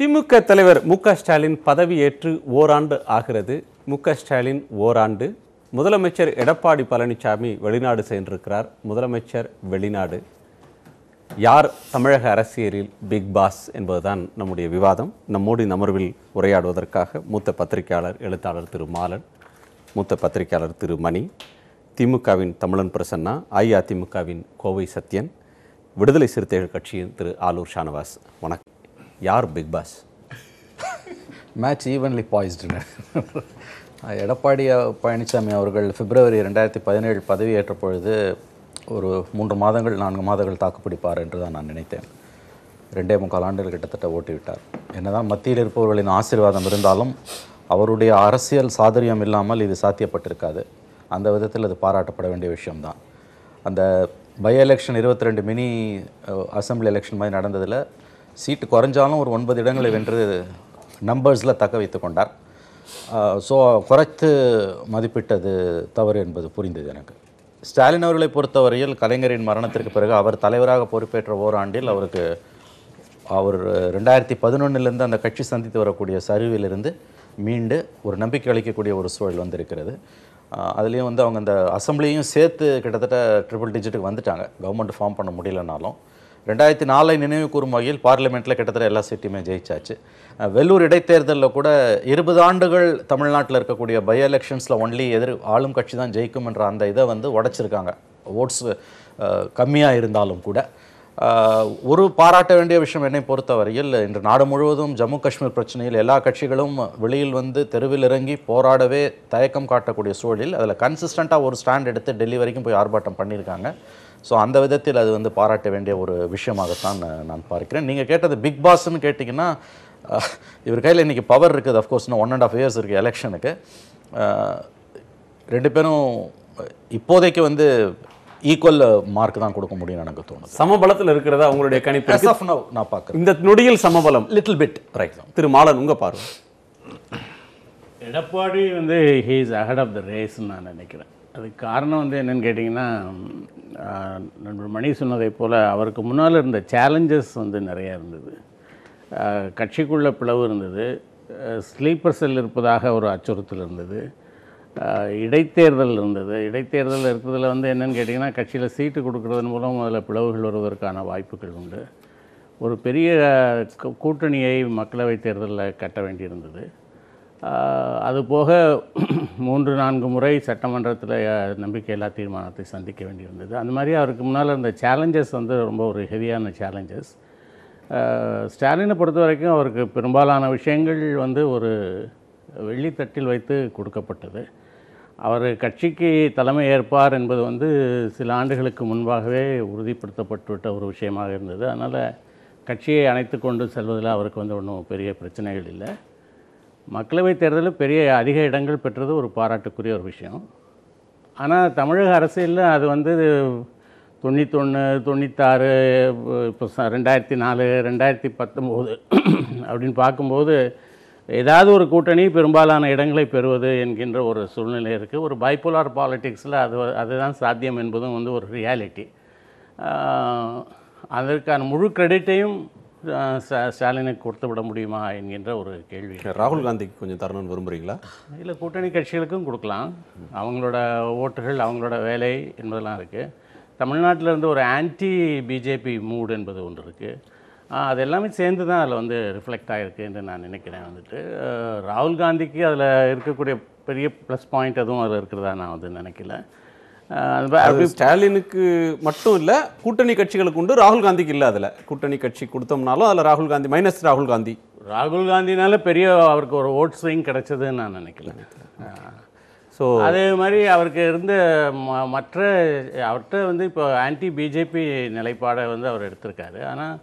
திமுக தலைவர் மு க ஸ்டாலின் பதவியேற்று ஓராண்டு ஆகிறது மு க ஸ்டாலின் ஓராண்டு முதலமைச்சர் எடப்பாடி பழனிசாமி வெளிநாடு சென்றிருக்கிறார் முதலமைச்சர் வெளிநாடு யார் தமிழக அரசியலில் பிக் பாஸ் என்பதுதான் நம்முடைய விவாதம் நம்மோடு இந்த அமர்வில் உரையாடுவதற்காக மூத்த பத்திரிகையாளர் எழுத்தாளர் திரு மாலன் மூத்த பத்திரிகையாளர் திரு மணி திமுகவின் தமிழன் பிரசன்னா அஇஅதிமுகவின் கோவை சத்யன் விடுதலை சிறுத்தைகள் கட்சியின் திரு ஆலூர் ஷானவாஸ் வணக்கம் யார் big boss match evenly poised Edappadi Palaniswami அவர்கள் பிப்ரவரி ரெண்டாயிரத்தி பதினேழு பதவியேற்ற பொழுது ஒரு மூன்று மாதங்கள் நான்கு மாதங்கள் தாக்குப்பிடிப்பார் என்று தான் நான் நினைத்தேன் ரெண்டே முக்கால் ஆண்டுகள் கிட்டத்தட்ட ஓட்டிவிட்டார் என்னதான் மத்தியில் இருப்பவர்களின் ஆசீர்வாதம் இருந்தாலும் அவருடைய அரசியல் சாதுரியம் இல்லாமல் இது சாத்தியப்பட்டிருக்காது அந்த விதத்தில் அது பாராட்டப்பட வேண்டிய விஷயம்தான் அந்த பை எலெக்ஷன் இருபத்தி ரெண்டு மினி அசம்பிளி எலெக்ஷன் மாதிரி நடந்ததில் சீட்டு குறைஞ்சாலும் ஒரு ஒன்பது இடங்களை வென்று நம்பர்ஸில் தக்க வைத்து கொண்டார் ஸோ குறைத்து மதிப்பிட்டது தவறு என்பது புரிந்தது எனக்கு ஸ்டாலின் அவர்களை பொறுத்தவரையில் கலைஞரின் மரணத்திற்கு பிறகு அவர் தலைவராக பொறுப்பேற்ற ஓராண்டில் அவருக்கு அவர் ரெண்டாயிரத்தி பதினொன்னுலேருந்து அந்த கட்சி சந்தித்து வரக்கூடிய சரிவிலிருந்து மீண்டு ஒரு நம்பிக்கை அளிக்கக்கூடிய ஒரு சூழல் வந்திருக்கிறது அதுலேயும் வந்து அவங்க அந்த அசம்பிளியும் சேர்த்து கிட்டத்தட்ட ட்ரிபிள் டிஜிட்டுக்கு வந்துட்டாங்க கவர்மெண்ட் ஃபார்ம் பண்ண முடியலனாலும் ரெண்டாயிரத்தி நாலை நினைவு கூறும் வகையில் பார்லிமெண்ட்டில் கிட்டத்தட்ட எல்லா சீட்டுமே ஜெயிச்சாச்சு வெள்ளூர் இடைத்தேர்தலில் கூட இருபது ஆண்டுகள் தமிழ்நாட்டில் இருக்கக்கூடிய பை எலெக்ஷன்ஸில் ஒன்லி எதிர் ஆளும் கட்சி தான் ஜெயிக்கும் என்ற அந்த இதை வந்து உடச்சிருக்காங்க ஓட்ஸ் கம்மியாக இருந்தாலும் கூட ஒரு பாராட்ட வேண்டிய விஷயம் என்னை பொறுத்தவரையில் இன்று நாடு முழுவதும் ஜம்மு காஷ்மீர் பிரச்சனையில் எல்லா கட்சிகளும் வெளியில் வந்து தெருவில் இறங்கி போராடவே தயக்கம் காட்டக்கூடிய சூழலில் அதில் கன்சிஸ்டண்ட்டாக ஒரு ஸ்டாண்ட் எடுத்து டெல்லி வரைக்கும் போய் ஆர்ப்பாட்டம் பண்ணியிருக்காங்க ஸோ அந்த விதத்தில் அது வந்து பாராட்ட வேண்டிய ஒரு விஷயமாகத்தான் நான் பார்க்கிறேன் நீங்கள் கேட்டது பிக் பாஸ்ன்னு கேட்டிங்கன்னா இவர் கையில் இன்றைக்கி பவர் இருக்குது அஃப்கோர்ஸ் இன்னும் ஒன் அண்ட் ஆஃப் இயர்ஸ் இருக்குது எலெக்ஷனுக்கு ரெண்டு பேரும் இப்போதைக்கு வந்து ஈக்குவல் மார்க் தான் கொடுக்க முடியும் எனக்கு தோணும் சமபலத்தில் இருக்கிறதா உங்களுடைய கணிப்பு நான் பார்க்குறேன் இந்த நொடியில் சமபலம் லிட்டில் பிட் ரைட் திரு மாலன் உங்கள் பார்வை எடப்பாடி வந்து he is ahead of the ரேஸ்ன்னு நான் நினைக்கிறேன் அதுக்கு காரணம் வந்து என்னென்னு கேட்டிங்கன்னா நண்பர் மணி சொன்னதை போல் அவருக்கு முன்னால் இருந்த சேலஞ்சஸ் வந்து நிறையா இருந்தது கட்சிக்குள்ள பிளவு இருந்தது ஸ்லீப்பர் செல் இருப்பதாக ஒரு அச்சுறுத்தல் இருந்தது இடைத்தேர்தல் இருந்தது இடைத்தேர்தல் இருக்கிறதுல வந்து என்னென்னு கேட்டிங்கன்னா கட்சியில் சீட்டு கொடுக்குறதன் மூலம் அதில் பிளவுகள் வருவதற்கான வாய்ப்புகள் உண்டு ஒரு பெரிய கூட்டணியை மக்களவைத் தேர்தலில் கட்ட வேண்டியிருந்தது அதுபோக மூன்று நான்கு முறை சட்டமன்றத்தில் நம்பிக்கையில்லா தீர்மானத்தை சந்திக்க வேண்டியிருந்தது அந்த மாதிரி அவருக்கு முன்னால் இருந்த சேலஞ்சஸ் வந்து ரொம்ப ஒரு ஹெவியான சேலஞ்சஸ் ஸ்டாலினை பொறுத்த வரைக்கும் அவருக்கு பெரும்பாலான விஷயங்கள் வந்து ஒரு வெள்ளித்தட்டில் வைத்து கொடுக்கப்பட்டது அவர் கட்சிக்கு தலைமை ஏற்பார் என்பது வந்து சில ஆண்டுகளுக்கு முன்பாகவே உறுதிப்படுத்தப்பட்டுவிட்ட ஒரு விஷயமாக இருந்தது அதனால் கட்சியை அணைத்து கொண்டு செல்வதில் அவருக்கு வந்து ஒன்றும் பெரிய பிரச்சனைகள் இல்லை மக்களவைத் தேர்தலில் பெரிய அதிக இடங்கள் பெற்றது ஒரு பாராட்டுக்குரிய ஒரு விஷயம் ஆனால் தமிழக அரசியலில் அது வந்து தொண்ணூத்தொன்று தொண்ணூத்தாறு இப்போ ரெண்டாயிரத்தி நாலு ரெண்டாயிரத்தி பத்தொம்போது அப்படின்னு பார்க்கும்போது ஏதாவது ஒரு கூட்டணி பெரும்பாலான இடங்களை பெறுவது என்கின்ற ஒரு சூழ்நிலை இருக்குது ஒரு பைப்போலார் பாலிட்டிக்ஸில் அது அதுதான் சாத்தியம் என்பதும் வந்து ஒரு ரியாலிட்டி அதற்கான முழு கிரெடிட்டையும் ஸ்டாலினுக்கு கொடுத்து விட முடியுமா என்கின்ற ஒரு கேள்வி ராகுல் காந்திக்கு கொஞ்சம் தரணும்னு விரும்புகிறீங்களா இல்லை கூட்டணி கட்சிகளுக்கும் கொடுக்கலாம் அவங்களோட ஓட்டுகள் அவங்களோட வேலை என்பதெல்லாம் இருக்குது தமிழ்நாட்டில் இருந்து ஒரு ஆன்டி பிஜேபி மூடு என்பது ஒன்று இருக்குது அது எல்லாமே சேர்ந்து தான் அதில் வந்து ரிஃப்ளெக்ட் ஆகிருக்கு என்று நான் நினைக்கிறேன் வந்துட்டு ராகுல் காந்திக்கு அதில் இருக்கக்கூடிய பெரிய ப்ளஸ் பாயிண்ட் எதுவும் அதில் இருக்கிறதா நான் வந்து நினைக்கல ஸ்டாலினுக்கு மட்டும் இல்லை கூட்டணி கட்சிகளுக்கு உண்டு ராகுல் காந்திக்கு இல்லை அதில் கூட்டணி கட்சி கொடுத்தோம்னாலும் அதில் ராகுல் காந்தி மைனஸ் ராகுல் காந்தி ராகுல் காந்தினால பெரிய அவருக்கு ஒரு ஓட் ஸ்விங் கிடைச்சதுன்னு நான் நினைக்கல ஸோ அதே மாதிரி அவருக்கு இருந்த மற்ற அவர்கிட்ட வந்து இப்போ ஆன்டி பிஜேபி நிலைப்பாடை வந்து அவர் எடுத்திருக்காரு ஆனால்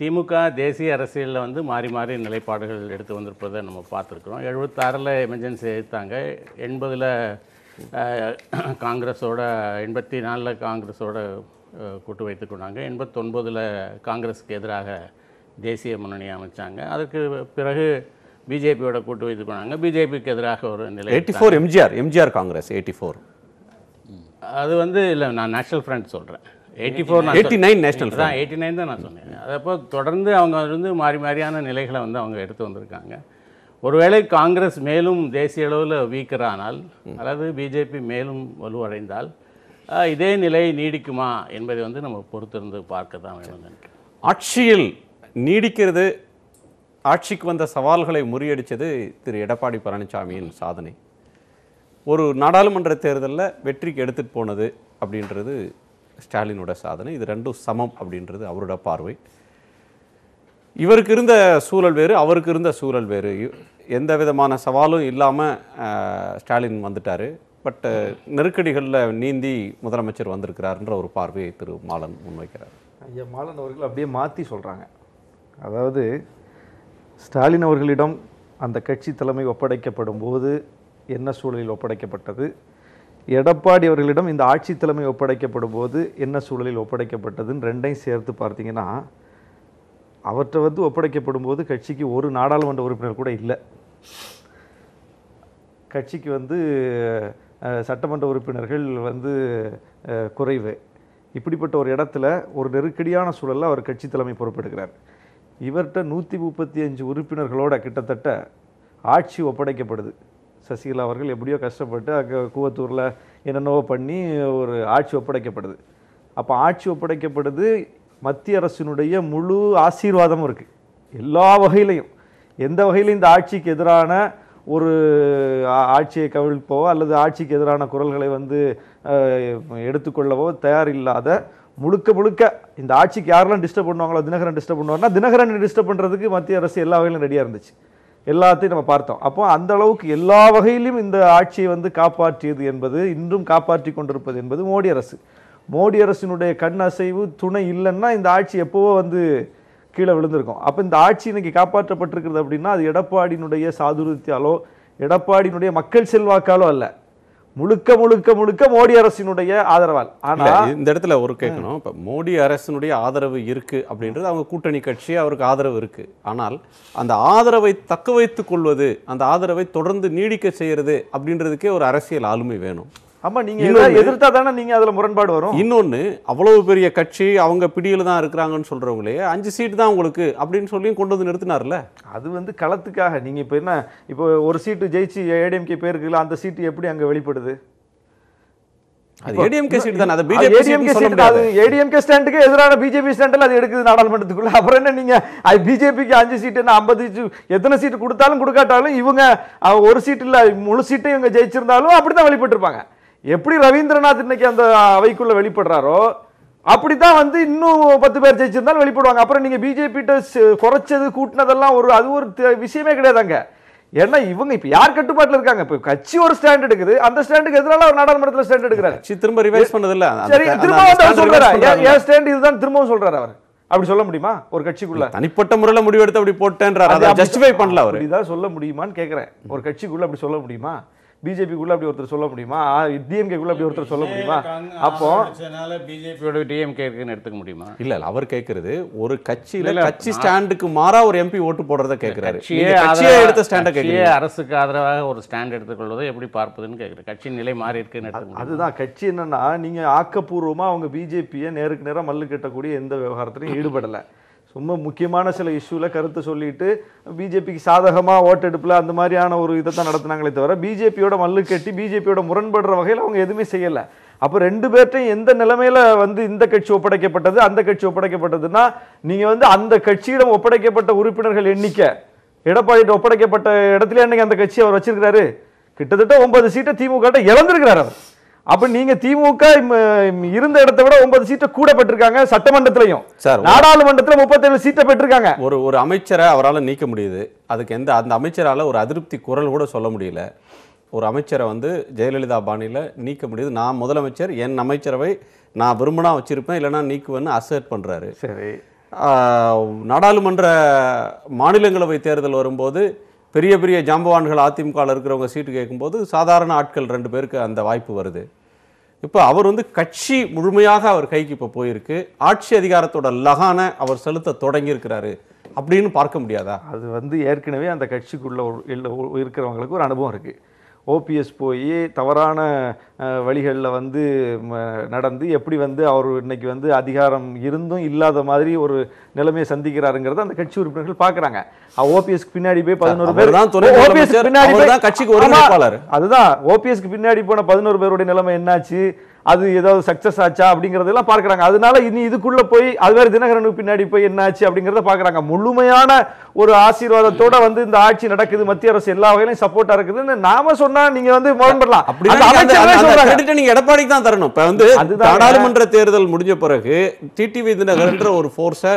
திமுக தேசிய அரசியலில் வந்து மாறி மாறி நிலைப்பாடுகள் எடுத்து வந்திருப்பதை நம்ம பார்த்துருக்குறோம் எழுபத்தாறில் எமர்ஜென்சி எடுத்தாங்க எண்பதில் காங்கிரஸோட எண்பத்தி நாலில் காங்கிரஸோட கூட்டு வைத்து கொண்டாங்க எண்பத்தொன்பதில் காங்கிரஸுக்கு எதிராக தேசிய முன்னணி அமைச்சாங்க அதற்கு பிறகு பிஜேபியோட கூட்டு வைத்து கொண்டாங்க பிஜேபிக்கு எதிராக ஒரு நிலை eighty four MGR MGR Congress eighty four அது வந்து இல்லை நான் நேஷனல் ஃப்ரண்ட் சொல்கிறேன் eighty four eighty nine national தான் எயிட்டி நைன் தான் நான் சொன்னேன் அதப்போ தொடர்ந்து அவங்க வந்து மாறி மாறியான நிலைகளை வந்து அவங்க எடுத்து வந்திருக்காங்க ஒருவேளை காங்கிரஸ் மேலும் தேசிய அளவில் வீக்கரானால் அல்லது பிஜேபி மேலும் வலுவடைந்தால் இதே நிலை நீடிக்குமா என்பதை வந்து நம்ம பொறுத்திருந்து பார்க்க தான் வேணும் ஆட்சியில் நீடிக்கிறது ஆட்சிக்கு வந்த சவால்களை முறியடித்தது திரு எடப்பாடி பழனிசாமியின் சாதனை ஒரு நாடாளுமன்ற தேர்தலில் வெற்றிக்கு எடுத்துகிட்டு போனது அப்படின்றது ஸ்டாலினோட சாதனை இது ரெண்டும் சமம் அப்படின்றது அவரோட பார்வை இவருக்கு இருந்த சூழல் வேறு அவருக்கு இருந்த சூழல் வேறு எந்த விதமான சவாலும் இல்லாமல் ஸ்டாலின் வந்துட்டார் பட் நெருக்கடிகளில் நீந்தி முதலமைச்சர் வந்திருக்கிறார்ன்ற ஒரு பார்வையை திரு மாலன் முன்வைக்கிறார் ஐயா மாலன் அவர்கள் அப்படியே மாற்றி சொல்கிறாங்க அதாவது ஸ்டாலின் அவர்களிடம் அந்த கட்சி தலைமை ஒப்படைக்கப்படும் போது என்ன சூழலில் ஒப்படைக்கப்பட்டது எடப்பாடி அவர்களிடம் இந்த ஆட்சி தலைமை ஒப்படைக்கப்படும் போது என்ன சூழலில் ஒப்படைக்கப்பட்டதுன்னு ரெண்டையும் சேர்த்து பார்த்தீங்கன்னா அவற்றை வந்து ஒப்படைக்கப்படும் போது கட்சிக்கு ஒரு நாடாளுமன்ற உறுப்பினர் கூட இல்லை கட்சிக்கு வந்து சட்டமன்ற உறுப்பினர்கள் வந்து குறைவு இப்படிப்பட்ட ஒரு இடத்துல ஒரு நெருக்கடியான சூழலில் அவர் கட்சி தலைமை பொறுப்பெடுக்கிறார் இவர்கிட்ட நூற்றி முப்பத்தி அஞ்சு உறுப்பினர்களோட கிட்டத்தட்ட ஆட்சி ஒப்படைக்கப்படுது சசிகலா அவர்கள் எப்படியோ கஷ்டப்பட்டு அங்கே கூவத்தூரில் என்னென்னவோ பண்ணி ஒரு ஆட்சி ஒப்படைக்கப்படுது அப்போ ஆட்சி ஒப்படைக்கப்படுது மத்திய அரசினுடைய முழு ஆசீர்வாதமும் இருக்குது எல்லா வகையிலையும் எந்த வகையில் இந்த ஆட்சிக்கு எதிரான ஒரு ஆட்சியை கவிழ்ப்பவோ அல்லது ஆட்சிக்கு எதிரான குரல்களை வந்து எடுத்துக்கொள்ளவோ தயாரில்லாத முழுக்க முழுக்க இந்த ஆட்சிக்கு யாரெல்லாம் டிஸ்டர்ப் பண்ணுவாங்களோ தினகரன் டிஸ்டர்ப் பண்ணுவாங்கன்னா தினகரன் டிஸ்டர்ப் பண்ணுறதுக்கு மத்திய அரசு எல்லா வகையிலும் ரெடியாக இருந்துச்சு எல்லாத்தையும் நம்ம பார்த்தோம் அப்போ அந்த அளவுக்கு எல்லா வகையிலும் இந்த ஆட்சியை வந்து காப்பாற்றியது என்பது இன்றும் காப்பாற்றி கொண்டிருப்பது என்பது மோடி அரசு மோடி அரசினுடைய கண் அசைவு துணை இல்லைன்னா இந்த ஆட்சி எப்போவோ வந்து கீழே விழுந்திருக்கும் அப்போ இந்த ஆட்சி இன்னைக்கு காப்பாற்றப்பட்டிருக்கிறது அப்படின்னா அது எடப்பாடியினுடைய சாதுரத்தியாலோ எடப்பாடியினுடைய மக்கள் செல்வாக்காலோ அல்ல முழுக்க முழுக்க முழுக்க மோடி அரசினுடைய ஆதரவால் ஆனால் இந்த இடத்துல ஒரு கேட்கணும் இப்போ மோடி அரசினுடைய ஆதரவு இருக்கு அப்படின்றது அவங்க கூட்டணி கட்சி அவருக்கு ஆதரவு இருக்கு ஆனால் அந்த ஆதரவை தக்க வைத்து கொள்வது அந்த ஆதரவை தொடர்ந்து நீடிக்க செய்யறது அப்படின்றதுக்கே ஒரு அரசியல் ஆளுமை வேணும் ஆமா நீங்க எதிர்த்தா தானே நீங்க அதுல முரண்பாடு வரும் இன்னொன்னு அவ்வளவு பெரிய கட்சி அவங்க பிடியில தான் இருக்கிறாங்கன்னு சொல்றவங்களே அஞ்சு சீட்டு தான் உங்களுக்கு அப்படின்னு சொல்லியும் கொண்டு வந்து நிறுத்தினார்ல அது வந்து களத்துக்காக நீங்க இப்போ என்ன இப்போ ஒரு சீட்டு ஜெயிச்சு ஏடிஎம்கே பேருக்குல அந்த சீட்டு எப்படி அங்க வெளிப்படுது அது ஏடிஎம்கே சீட் தான் அது ஏடிஎம்கே ஸ்டாண்டுக்கு எதிரான பிஜேபி ஸ்டாண்டில் அது எடுக்குது நாடாளுமன்றத்துக்குள்ள அப்புறம் என்ன நீங்க பிஜேபிக்கு அஞ்சு சீட்டு ஐம்பது எத்தனை சீட்டு கொடுத்தாலும் கொடுக்காட்டாலும் இவங்க ஒரு சீட்டு இல்லை முழு சீட்டு இவங்க ஜெயிச்சிருந்தாலும் அப்படிதான் வெளிப்பட்டிருப்பாங்க எப்படி ரவீந்திரநாத் இன்னைக்கு அந்த அவைக்குள்ள வெளிப்படுறாரோ அப்படித்தான் வந்து இன்னும் பத்து பேர் ஜெயிச்சிருந்தாலும் வெளிப்படுவாங்க அப்புறம் நீங்க பிஜேபி குறைச்சது கூட்டினதெல்லாம் ஒரு அது ஒரு விஷயமே கிடையாதாங்க ஏன்னா இவங்க இப்ப யார் கட்டுப்பாட்டில் இருக்காங்க இப்ப கட்சி ஒரு ஸ்டாண்ட் எடுக்குது அந்த ஸ்டாண்டுக்கு எதிரால ஒரு நாடாளுமன்றத்தில் ஸ்டாண்ட் எடுக்கிறாரு திரும்ப ரிவைஸ் இல்ல சரி திரும்ப சொல்றாரு என் ஸ்டாண்ட் இதுதான் திரும்பவும் சொல்றாரு அவர் அப்படி சொல்ல முடியுமா ஒரு கட்சிக்குள்ள தனிப்பட்ட முறையில் முடிவெடுத்து அப்படி போட்டேன்றார் அதை ஜஸ்டிஃபை பண்ணல அவர் இதான் சொல்ல முடியுமான்னு கேட்கிறேன் ஒரு கட்சிக்குள்ள அப்படி சொல்ல முடியுமா பிஜேபிக்குள்ள அப்படி ஒருத்தர் சொல்ல முடியுமா டிஎம்கேக்குள்ள அப்படி ஒருத்தர் சொல்ல முடியுமா அப்போ பிஜேபியோட டிஎம்கே எடுத்துக்க முடியுமா இல்ல இல்ல அவர் கேட்கறது ஒரு கட்சியில கட்சி ஸ்டாண்டுக்கு மாறா ஒரு எம்பி ஓட்டு போடுறத கேட்கிறாரு எடுத்த ஸ்டாண்ட கேட்கிறீங்க அரசுக்கு ஆதரவாக ஒரு ஸ்டாண்ட் எடுத்துக்கொள்வதை எப்படி பார்ப்பதுன்னு கேட்கறது கட்சி நிலை மாறி இருக்குன்னு அதுதான் கட்சி என்னன்னா நீங்க ஆக்கப்பூர்வமா அவங்க பிஜேபியை நேருக்கு நேரம் மல்லு கட்டக்கூடிய எந்த விவகாரத்திலையும் ஈடுபடலை ரொம்ப முக்கியமான சில இஷ்யூவில் கருத்து சொல்லிட்டு பிஜேபிக்கு சாதகமாக ஓட்டெடுப்பில் அந்த மாதிரியான ஒரு இதை தான் நடத்துனாங்களே தவிர பிஜேபியோட மல்லு கட்டி பிஜேபியோட முரண்படுற வகையில் அவங்க எதுவுமே செய்யலை அப்போ ரெண்டு பேர்ட்டையும் எந்த நிலைமையில் வந்து இந்த கட்சி ஒப்படைக்கப்பட்டது அந்த கட்சி ஒப்படைக்கப்பட்டதுன்னா நீங்கள் வந்து அந்த கட்சியிடம் ஒப்படைக்கப்பட்ட உறுப்பினர்கள் எண்ணிக்கை எடப்பாடி ஒப்படைக்கப்பட்ட இடத்துல அன்னைக்கு அந்த கட்சி அவர் வச்சிருக்கிறாரு கிட்டத்தட்ட ஒன்பது சீட்டை திமுக இழந்திருக்கிறார் அவர் அப்போ நீங்க திமுக இருந்த இடத்தை விட ஒன்பது சீட்டை கூட பெற்றிருக்காங்க சட்டமன்றத்திலையும் சார் நாடாளுமன்றத்தில் முப்பத்தேழு சீட்டை பெற்றிருக்காங்க ஒரு ஒரு அமைச்சரை அவரால் நீக்க முடியுது அதுக்கு எந்த அந்த அமைச்சரால் ஒரு அதிருப்தி குரல் கூட சொல்ல முடியல ஒரு அமைச்சரை வந்து ஜெயலலிதா பாணியில் நீக்க முடியுது நான் முதலமைச்சர் என் அமைச்சரவை நான் விரும்பினா வச்சுருப்பேன் இல்லைனா நீக்குவேன்னு அசர்ட் பண்ணுறாரு சரி நாடாளுமன்ற மாநிலங்களவை தேர்தல் வரும்போது பெரிய பெரிய ஜாம்பவான்கள் அதிமுகவில் இருக்கிறவங்க சீட்டு கேட்கும்போது சாதாரண ஆட்கள் ரெண்டு பேருக்கு அந்த வாய்ப்பு வருது இப்போ அவர் வந்து கட்சி முழுமையாக அவர் கைக்கு இப்போ போயிருக்கு ஆட்சி அதிகாரத்தோட லகான அவர் செலுத்த தொடங்கியிருக்கிறாரு அப்படின்னு பார்க்க முடியாதா அது வந்து ஏற்கனவே அந்த கட்சிக்குள்ளே இருக்கிறவங்களுக்கு ஒரு அனுபவம் இருக்குது ஓபிஎஸ் போய் தவறான வழிகளில் வந்து நடந்து எப்படி வந்து அவர் இன்னைக்கு வந்து அதிகாரம் இருந்தும் இல்லாத மாதிரி ஒரு நிலைமையை சந்திக்கிறாருங்கிறத அந்த கட்சி உறுப்பினர்கள் பார்க்குறாங்க ஓபிஎஸ்க்கு பின்னாடி போய் பதினோரு பேர் தான் ஓபிஎஸ் பின்னாடி கட்சிக்கு ஒரு அதுதான் ஓபிஎஸ்க்கு பின்னாடி போன பதினோரு பேருடைய நிலைமை என்னாச்சு அது ஏதாவது சக்ஸஸ் ஆச்சா அப்படிங்கிறதெல்லாம் பார்க்குறாங்க அதனால இனி இதுக்குள்ளே போய் அது வேறு தினகரனுக்கு பின்னாடி போய் என்ன ஆச்சு அப்படிங்கிறத பார்க்குறாங்க முழுமையான ஒரு ஆசீர்வாதத்தோட வந்து இந்த ஆட்சி நடக்குது மத்திய அரசு எல்லா வகையிலும் சப்போர்ட்டா இருக்குதுன்னு நாம சொன்னா நீங்க வந்து முரண்படலாம் பண்ணலாம் அப்படி நீங்க எடப்பாடிக்கு தான் தரணும் இப்போ வந்து நாடாளுமன்ற தேர்தல் முடிஞ்ச பிறகு டிடிவி தினகரன்ற ஒரு ஃபோர்ஸை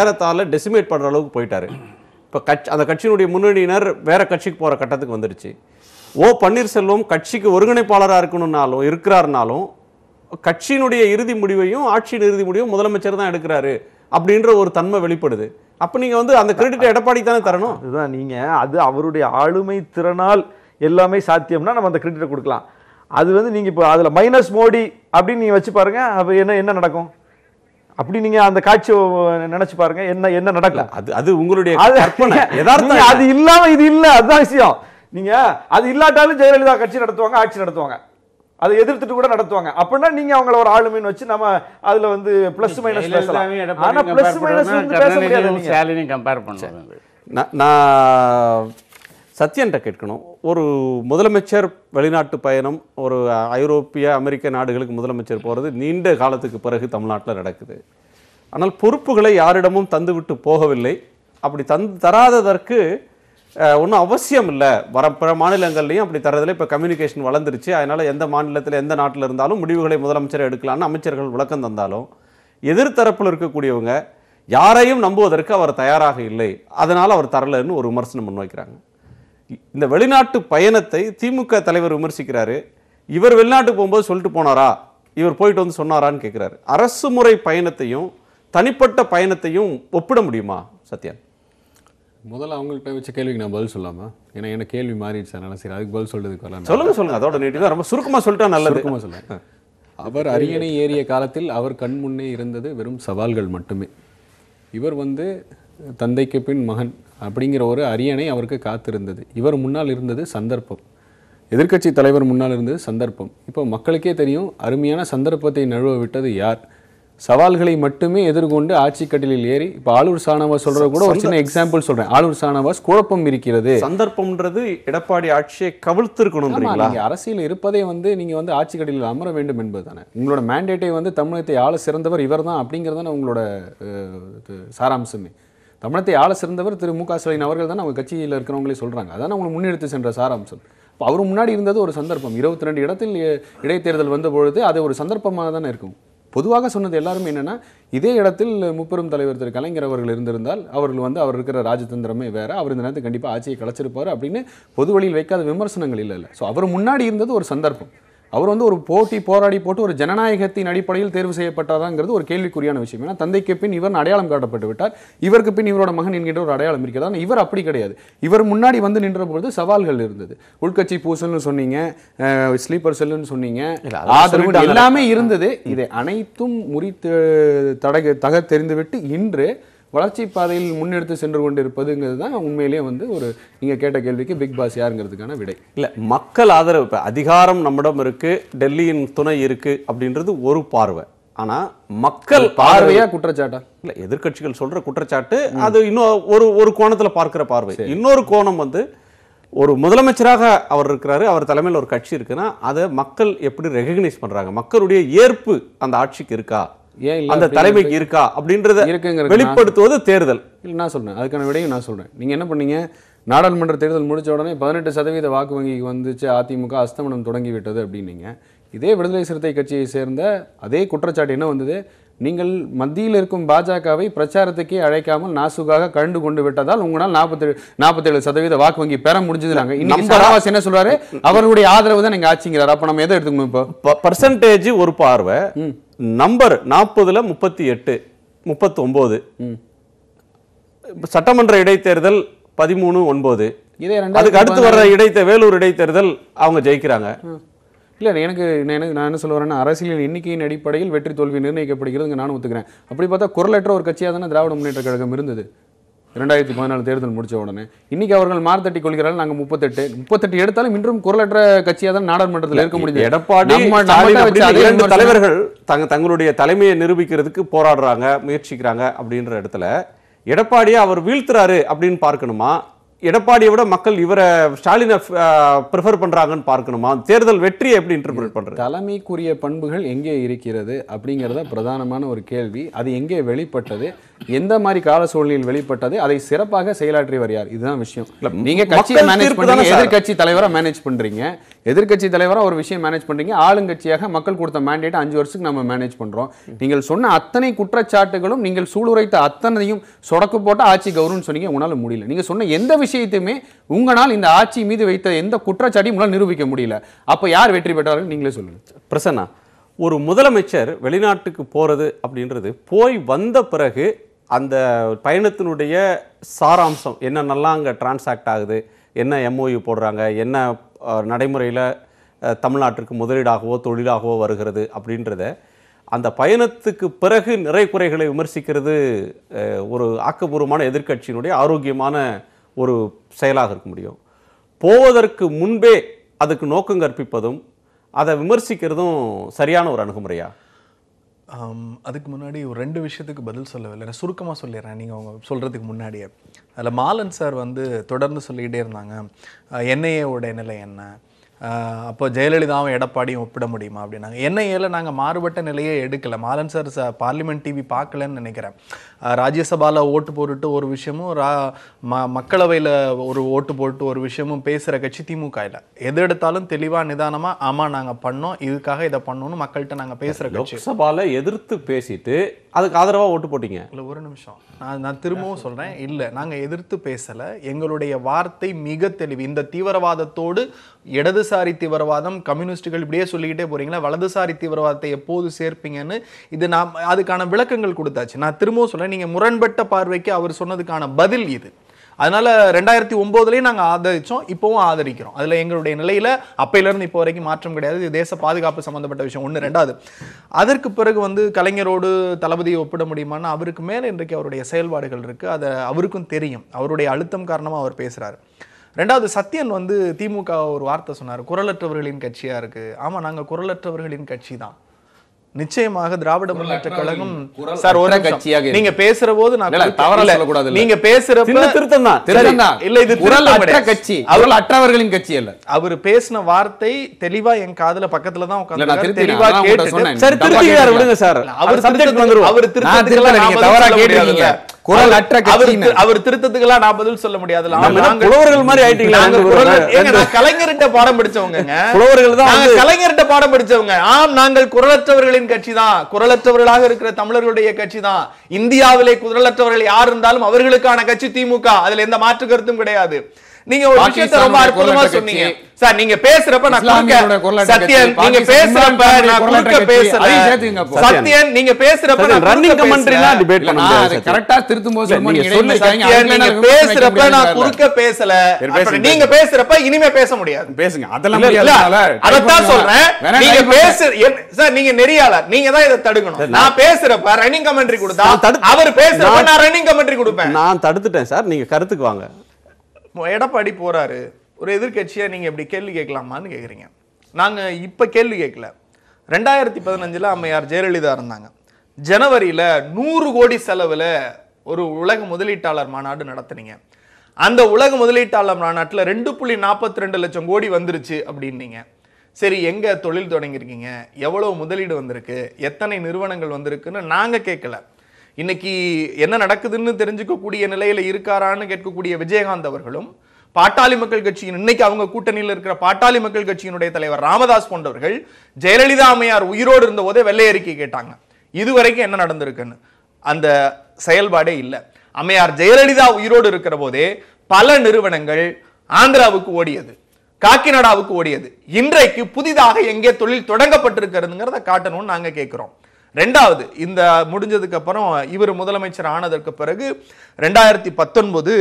ஏறத்தாழ டெசிமேட் பண்ணுற அளவுக்கு போயிட்டாரு இப்போ கட்சி அந்த கட்சியினுடைய முன்னணியினர் வேற கட்சிக்கு போகிற கட்டத்துக்கு வந்துருச்சு ஓ பன்னீர்செல்வம் கட்சிக்கு ஒருங்கிணைப்பாளராக இருக்கணும்னாலும் இருக்கிறாருனாலும் கட்சியினுடைய இறுதி முடிவையும் ஆட்சியின் இறுதி முடிவும் முதலமைச்சர் தான் எடுக்கிறாரு அப்படின்ற ஒரு தன்மை வெளிப்படுது அப்போ நீங்கள் வந்து அந்த கிரெடிட்டை எடப்பாடி தானே தரணும் இதுதான் நீங்கள் அது அவருடைய ஆளுமை திறனால் எல்லாமே சாத்தியம்னா நம்ம அந்த கிரெடிட்டை கொடுக்கலாம் அது வந்து நீங்கள் இப்போ அதில் மைனஸ் மோடி அப்படின்னு நீங்கள் வச்சு பாருங்கள் அப்போ என்ன என்ன நடக்கும் அப்படி நீங்க அந்த காட்சி நினைச்சு பாருங்க என்ன என்ன நடக்கல அது அது உங்களுடைய அது இல்லாம இது இல்ல அதுதான் விஷயம் நீங்க அது இல்லாட்டாலும் ஜெயலலிதா கட்சி நடத்துவாங்க ஆட்சி நடத்துவாங்க அதை எதிர்த்துட்டு கூட நடத்துவாங்க அப்படின்னா நீங்க அவங்கள ஒரு ஆளுமையு வச்சு நம்ம அதுல வந்து பிளஸ் மைனஸ் பேசலாம் ஆனா பிளஸ் மைனஸ் வந்து பேச முடியாது கம்பேர் பண்ணுவேன் நான் சத்யன்ட்ட கேட்கணும் ஒரு முதலமைச்சர் வெளிநாட்டு பயணம் ஒரு ஐரோப்பிய அமெரிக்க நாடுகளுக்கு முதலமைச்சர் போகிறது நீண்ட காலத்துக்கு பிறகு தமிழ்நாட்டில் நடக்குது ஆனால் பொறுப்புகளை யாரிடமும் தந்துவிட்டு போகவில்லை அப்படி தந் தராததற்கு ஒன்றும் அவசியம் இல்லை வர பிற மாநிலங்கள்லையும் அப்படி தரதில் இப்போ கம்யூனிகேஷன் வளர்ந்துருச்சு அதனால் எந்த மாநிலத்தில் எந்த நாட்டில் இருந்தாலும் முடிவுகளை முதலமைச்சர் எடுக்கலான்னு அமைச்சர்கள் விளக்கம் தந்தாலும் எதிர்த்தரப்பில் இருக்கக்கூடியவங்க யாரையும் நம்புவதற்கு அவர் தயாராக இல்லை அதனால் அவர் தரலன்னு ஒரு விமர்சனம் முன்வைக்கிறாங்க இந்த வெளிநாட்டு பயணத்தை திமுக தலைவர் விமர்சிக்கிறாரு இவர் வெளிநாட்டு போகும்போது சொல்லிட்டு போனாரா இவர் போயிட்டு வந்து சொன்னாரான்னு கேட்குறாரு அரசு முறை பயணத்தையும் தனிப்பட்ட பயணத்தையும் ஒப்பிட முடியுமா சத்யன் முதல்ல அவங்கள்ட்ட வச்ச கேள்விக்கு நான் பதில் சொல்லாமா ஏன்னா என்ன கேள்வி மாறிடுச்சு அதனால சரி அதுக்கு பதில் சொல்றதுக்கு வரலாம் சொல்லுங்க சொல்லுங்க அதோட தான் ரொம்ப சுருக்கமாக சொல்லிட்டா நல்ல சுருக்கமாக சொல்லுங்க அவர் அரியணை ஏறிய காலத்தில் அவர் கண் முன்னே இருந்தது வெறும் சவால்கள் மட்டுமே இவர் வந்து தந்தைக்கு பின் மகன் அப்படிங்கிற ஒரு அரியணை அவருக்கு காத்திருந்தது இவர் முன்னால் இருந்தது சந்தர்ப்பம் எதிர்க்கட்சி தலைவர் முன்னால் இருந்தது சந்தர்ப்பம் இப்போ மக்களுக்கே தெரியும் அருமையான சந்தர்ப்பத்தை நழுவ விட்டது யார் சவால்களை மட்டுமே எதிர்கொண்டு ஆட்சி கட்டிலில் ஏறி இப்போ ஆளூர் சானவாஸ் சொல்கிற கூட ஒரு சின்ன எக்ஸாம்பிள் சொல்கிறேன் ஆளூர் சானவாஸ் குழப்பம் இருக்கிறது சந்தர்ப்பம்ன்றது எடப்பாடி ஆட்சியை கவிழ்த்திருக்கணும் நீங்கள் அரசியல் இருப்பதை வந்து நீங்கள் வந்து ஆட்சி கட்டிலில் அமர வேண்டும் என்பது தானே உங்களோட மேண்டேட்டை வந்து தமிழகத்தை ஆள சிறந்தவர் இவர் தான் அப்படிங்கிறது உங்களோட சாராம்சமே தமிழத்தை ஆள சிறந்தவர் திரு மு க ஸ்டாலின் அவர்கள் தான் அவங்க கட்சியில் இருக்கிறவங்களே சொல்கிறாங்க அதான் அவங்க முன்னெடுத்து சென்ற சாராம்சம் அவர் முன்னாடி இருந்தது ஒரு சந்தர்ப்பம் இருபத்தி ரெண்டு இடத்தில் இடைத்தேர்தல் வந்த பொழுது அது ஒரு சந்தர்ப்பமாக தானே இருக்கும் பொதுவாக சொன்னது எல்லாருமே என்னென்னா இதே இடத்தில் முப்பெரும் தலைவர் திரு கலைஞர் அவர்கள் இருந்திருந்தால் அவர்கள் வந்து அவர் இருக்கிற ராஜதந்திரமே வேறு அவர் இந்த நேரத்தில் கண்டிப்பாக ஆட்சியை கலைச்சிருப்பார் அப்படின்னு பொது வழியில் வைக்காத விமர்சனங்கள் இல்லை இல்லை ஸோ அவர் முன்னாடி இருந்தது ஒரு சந்தர்ப்பம் அவர் வந்து ஒரு போட்டி போராடி போட்டு ஒரு ஜனநாயகத்தின் அடிப்படையில் தேர்வு செய்யப்பட்டாதாங்கிறது ஒரு கேள்விக்குறியான விஷயம் ஏன்னா தந்தைக்கு பின் இவர் அடையாளம் காட்டப்பட்டு விட்டார் இவருக்கு பின் இவரோட மகன் என்கின்ற ஒரு அடையாளம் இருக்கிறதா இவர் அப்படி கிடையாது இவர் முன்னாடி வந்து நின்ற பொழுது சவால்கள் இருந்தது உள்கட்சி பூசல்னு சொன்னீங்க ஸ்லீப்பர் செல்லுன்னு சொன்னீங்க எல்லாமே இருந்தது இதை அனைத்தும் முறித்து தடக தக தெரிந்துவிட்டு இன்று வளர்ச்சி பாதையில் முன்னெடுத்து சென்று கொண்டிருப்பதுங்கிறது தான் உண்மையிலேயே வந்து ஒரு நீங்கள் கேட்ட கேள்விக்கு பிக் பாஸ் யாருங்கிறதுக்கான விடை இல்லை மக்கள் ஆதரவு இப்போ அதிகாரம் நம்மிடம் இருக்குது டெல்லியின் துணை இருக்குது அப்படின்றது ஒரு பார்வை ஆனால் மக்கள் பார்வையாக குற்றச்சாட்டா இல்லை எதிர்கட்சிகள் சொல்கிற குற்றச்சாட்டு அது இன்னும் ஒரு ஒரு கோணத்தில் பார்க்குற பார்வை இன்னொரு கோணம் வந்து ஒரு முதலமைச்சராக அவர் இருக்கிறாரு அவர் தலைமையில் ஒரு கட்சி இருக்குன்னா அதை மக்கள் எப்படி ரெகக்னைஸ் பண்ணுறாங்க மக்களுடைய ஏற்பு அந்த ஆட்சிக்கு இருக்கா ஏன் அந்த தலைமைக்கு இருக்கா அப்படின்றத இருக்குங்கிற வெளிப்படுத்துவது தேர்தல் இல்லை நான் சொல்கிறேன் அதுக்கான விடையும் நான் சொல்கிறேன் நீங்கள் என்ன பண்ணீங்க நாடாளுமன்ற தேர்தல் முடிச்ச உடனே பதினெட்டு சதவீத வாக்கு வங்கிக்கு வந்துச்சு அதிமுக அஸ்தமனம் தொடங்கி விட்டது அப்படின்னீங்க இதே விடுதலை சிறுத்தை கட்சியை சேர்ந்த அதே குற்றச்சாட்டு என்ன வந்தது நீங்கள் மத்தியில் இருக்கும் பாஜகவை பிரச்சாரத்துக்கே அழைக்காமல் நாசுகாக கண்டு கொண்டு விட்டதால் உங்களால் நாற்பத்தேழு நாற்பத்தேழு சதவீத வாக்கு வங்கி பெற முடிஞ்சதுனாங்க இன்னைக்கு என்ன சொல்றாரு அவருடைய ஆதரவு தான் நீங்க ஆச்சுங்கிறார் அப்ப நம்ம எதை எடுத்துக்கணும் இப்போ பர்சன்டேஜ் ஒரு பார்வை நம்பர் நாற்பதுல முப்பத்தி எட்டு முப்பத்தி ஒன்பது சட்டமன்ற இடைத்தேர்தல் பதிமூணு ஒன்பது அதுக்கு அடுத்து வர்ற இடைத்த வேலூர் இடைத்தேர்தல் அவங்க ஜெயிக்கிறாங்க இல்லை எனக்கு எனக்கு நான் என்ன சொல்ல வரேன்னா அரசியலின் எண்ணிக்கையின் அடிப்படையில் வெற்றி தோல்வி நிர்ணயிக்கப்படுகிறது நானும் ஒத்துக்கிறேன் அப்படி பார்த்தா குரலற்ற ஒரு கட்சியாக தானே திராவிட முன்னேற்ற கழகம் இருந்தது ரெண்டாயிரத்தி பதினாலு தேர்தல் முடித்த உடனே இன்னைக்கு அவர்கள் மார்த்தட்டி கொள்கிறார்கள் நாங்கள் முப்பத்தெட்டு முப்பத்தெட்டு எடுத்தாலும் இன்றும் குரலற்ற கட்சியாக தான் நாடாளுமன்றத்தில் இருக்க முடியுது எடப்பாடி தலைவர்கள் தங்க தங்களுடைய தலைமையை நிரூபிக்கிறதுக்கு போராடுறாங்க முயற்சிக்கிறாங்க அப்படின்ற இடத்துல எடப்பாடியை அவர் வீழ்த்துறாரு அப்படின்னு பார்க்கணுமா எடப்பாடியை விட மக்கள் இவரை ஸ்டாலினை ப்ரிஃபர் பண்ணுறாங்கன்னு பார்க்கணுமா தேர்தல் வெற்றியை எப்படி இன்டர்பிரேட் பண்ணுறது தலைமைக்குரிய பண்புகள் எங்கே இருக்கிறது அப்படிங்கிறத பிரதானமான ஒரு கேள்வி அது எங்கே வெளிப்பட்டது எந்த மாதிரி கால சூழ்நிலையில் வெளிப்பட்டது அதை சிறப்பாக செயலாற்றி வருகிறார் இதுதான் விஷயம் நீங்கள் கட்சியை மேனேஜ் பண்ணுறீங்க எதிர்கட்சி தலைவராக மேனேஜ் பண்ணுறீங்க எதிர்கட்சி தலைவராக ஒரு விஷயம் மேனேஜ் பண்ணுறீங்க ஆளுங்கட்சியாக மக்கள் கொடுத்த மேண்டேட்டை அஞ்சு வருஷத்துக்கு நம்ம மேனேஜ் பண்ணுறோம் நீங்கள் சொன்ன அத்தனை குற்றச்சாட்டுகளும் நீங்கள் சூளுரைத்த அத்தனையும் சொடக்கு போட்ட ஆட்சி கௌரவம்னு சொன்னீங்க உங்களால் முடியல நீங்கள் சொன்ன எந்த விஷயத்தையுமே உங்களால் இந்த ஆட்சி மீது வைத்த எந்த குற்றச்சாட்டையும் உங்களால் நிரூபிக்க முடியல அப்போ யார் வெற்றி பெற்றார்கள் நீங்களே சொல்லுங்கள் பிரசன்னா ஒரு முதலமைச்சர் வெளிநாட்டுக்கு போகிறது அப்படின்றது போய் வந்த பிறகு அந்த பயணத்தினுடைய சாராம்சம் என்னென்னலாம் அங்கே டிரான்சாக்ட் ஆகுது என்ன எம்ஓயு போடுறாங்க என்ன நடைமுறையில் தமிழ்நாட்டிற்கு முதலீடாகவோ தொழிலாகவோ வருகிறது அப்படின்றத அந்த பயணத்துக்கு பிறகு நிறை குறைகளை விமர்சிக்கிறது ஒரு ஆக்கப்பூர்வமான எதிர்கட்சியினுடைய ஆரோக்கியமான ஒரு செயலாக இருக்க முடியும் போவதற்கு முன்பே அதுக்கு நோக்கம் கற்பிப்பதும் அதை விமர்சிக்கிறதும் சரியான ஒரு அணுகுமுறையா அதுக்கு முன்னாடி ஒரு ரெண்டு விஷயத்துக்கு பதில் சொல்லவில்லை நான் சுருக்கமாக சொல்லிடுறேன் நீங்கள் அவங்க சொல்கிறதுக்கு முன்னாடியே அதில் மாலன் சார் வந்து தொடர்ந்து சொல்லிக்கிட்டே இருந்தாங்க என்ஐஏவோட நிலை என்ன அப்போ ஜெயலலிதாவும் எடப்பாடியும் ஒப்பிட முடியுமா அப்படின்னாங்க என்ஐஏல நாங்கள் மாறுபட்ட நிலையே எடுக்கலை மாலன் சார் பார்லிமெண்ட் டிவி பார்க்கலன்னு நினைக்கிறேன் ராஜ்யசபாவில் ஓட்டு போட்டுட்டு ஒரு விஷயமும் ரா ம மக்களவையில் ஒரு ஓட்டு போட்டு ஒரு விஷயமும் பேசுகிற கட்சி திமுக இல்லை எது எடுத்தாலும் தெளிவாக நிதானமாக ஆமாம் நாங்கள் பண்ணோம் இதுக்காக இதை பண்ணணும்னு மக்கள்கிட்ட நாங்கள் பேசுகிற கட்சி சபாவில் எதிர்த்து பேசிட்டு அதுக்கு ஆதரவாக ஓட்டு போட்டிங்க இல்லை ஒரு நிமிஷம் நான் நான் திரும்பவும் சொல்கிறேன் இல்லை நாங்கள் எதிர்த்து பேசலை எங்களுடைய வார்த்தை மிக தெளிவு இந்த தீவிரவாதத்தோடு இடதுசாரி தீவிரவாதம் கம்யூனிஸ்டுகள் இப்படியே சொல்லிக்கிட்டே போகிறீங்களா வலதுசாரி தீவிரவாதத்தை எப்போது சேர்ப்பீங்கன்னு இது நான் அதுக்கான விளக்கங்கள் கொடுத்தாச்சு நான் திரும்பவும் சொல்கிறேன் நீங்க நீங்கள் முரண்பட்ட பார்வைக்கு அவர் சொன்னதுக்கான பதில் இது அதனால ரெண்டாயிரத்தி ஒன்பதுலயும் நாங்கள் ஆதரித்தோம் இப்போவும் ஆதரிக்கிறோம் அதில் எங்களுடைய நிலையில் இருந்து இப்போ வரைக்கும் மாற்றம் கிடையாது தேச பாதுகாப்பு சம்பந்தப்பட்ட விஷயம் ஒன்று ரெண்டாவது அதற்கு பிறகு வந்து கலைஞரோடு தளபதியை ஒப்பிட முடியுமான்னு அவருக்கு மேலே இன்றைக்கு அவருடைய செயல்பாடுகள் இருக்கு அதை அவருக்கும் தெரியும் அவருடைய அழுத்தம் காரணமாக அவர் பேசுறாரு ரெண்டாவது சத்யன் வந்து திமுக ஒரு வார்த்தை சொன்னார் குரலற்றவர்களின் கட்சியாக இருக்குது ஆமாம் நாங்கள் குரலற்றவர்களின் கட்சி தான் நிச்சயமாக திராவிட முன்னேற்ற கழகம் சார் ஒரே கட்சியாக நீங்க பேசுற போது நான் தவறல கூடாது நீங்க பேசுற திருத்தம் தான் இல்ல இது குரல் கட்சி அவர்கள் அற்றவர்களின் கட்சி அல்ல அவர் பேசின வார்த்தை தெளிவா என் காதுல பக்கத்துல தான் உட்கார்ந்து தெளிவா கேட்டு சார் திருத்திக்கிறார் விடுங்க சார் அவர் சப்ஜெக்ட் வந்துரும் அவர் திருத்தம் நீங்க தவறா கேட்டீங்க குரல் அற்ற அவர் அவர் திருத்தத்துக்கெல்லாம் நான் பதில் சொல்ல முடியாது புலவர்கள் மாதிரி ஆயிட்டீங்களா கலைஞர்கிட்ட பாடம் படிச்சவங்க புலவர்கள் தான் கலைஞர்கிட்ட பாடம் படிச்சவங்க ஆம் நாங்கள் குரலற்றவர்களின் கட்சி தான் குரலற்றவர்களாக இருக்கிற தமிழர்களுடைய கட்சி தான் இந்தியாவிலே குரலற்றவர்கள் யார் இருந்தாலும் அவர்களுக்கான கட்சி திமுக அதுல எந்த மாற்று கருத்தும் கிடையாது நீங்க ஒரு விஷயத்த ரொம்ப அற்புதமா சொன்னீங்க சார் நீங்க பேசுறப்ப நான் சத்யன் நீங்க பேசுறப்ப நான் குறுக்க பேசுறேன் சத்யன் நீங்க பேசுறப்ப நான் ரன்னிங் கமெண்ட்ரிலாம் டிபேட் பண்ண முடியாது திருத்தும் போது நீங்க பேசுறப்ப நான் குறுக்க பேசல நீங்க பேசுறப்ப இனிமே பேச முடியாது பேசுங்க அதெல்லாம் இல்ல அதத்தான் சொல்றேன் நீங்க பேசு சார் நீங்க நெறியாளர் நீங்க தான் இத தடுக்கணும் நான் பேசுறப்ப ரன்னிங் கமெண்ட்ரி கொடுத்தா அவர் பேசுறப்ப நான் ரன்னிங் கமெண்ட்ரி கொடுப்பேன் நான் தடுத்துட்டேன் சார் நீங்க கருத்துக்கு வாங்க எடப்பாடி போகிறாரு ஒரு எதிர்கட்சியாக நீங்கள் இப்படி கேள்வி கேட்கலாமான்னு கேட்குறீங்க நாங்கள் இப்போ கேள்வி கேட்கல ரெண்டாயிரத்தி பதினஞ்சில் அம்மையார் ஜெயலலிதா இருந்தாங்க ஜனவரியில் நூறு கோடி செலவில் ஒரு உலக முதலீட்டாளர் மாநாடு நடத்துனீங்க அந்த உலக முதலீட்டாளர் மாநாட்டில் ரெண்டு புள்ளி நாற்பத்தி ரெண்டு லட்சம் கோடி வந்துருச்சு அப்படின்னீங்க சரி எங்கே தொழில் தொடங்கியிருக்கீங்க எவ்வளோ முதலீடு வந்திருக்கு எத்தனை நிறுவனங்கள் வந்திருக்குன்னு நாங்கள் கேட்கல இன்னைக்கு என்ன நடக்குதுன்னு தெரிஞ்சுக்கக்கூடிய நிலையில இருக்காரான்னு கேட்கக்கூடிய விஜயகாந்த் அவர்களும் பாட்டாளி மக்கள் கட்சியின் இன்னைக்கு அவங்க கூட்டணியில் இருக்கிற பாட்டாளி மக்கள் கட்சியினுடைய தலைவர் ராமதாஸ் போன்றவர்கள் ஜெயலலிதா அம்மையார் உயிரோடு இருந்த போதே வெள்ளை அறிக்கை கேட்டாங்க இதுவரைக்கும் என்ன நடந்திருக்குன்னு அந்த செயல்பாடே இல்லை அம்மையார் ஜெயலலிதா உயிரோடு இருக்கிற போதே பல நிறுவனங்கள் ஆந்திராவுக்கு ஓடியது காக்கிநாடாவுக்கு ஓடியது இன்றைக்கு புதிதாக எங்கே தொழில் தொடங்கப்பட்டிருக்கிறதுங்கிறத காட்டணும்னு நாங்கள் கேட்குறோம் ரெண்டாவது இந்த முடிஞ்சதுக்கு அப்புறம் இவர் முதலமைச்சர் ஆனதற்கு பிறகு ரெண்டாயிரத்தி பத்தொன்பது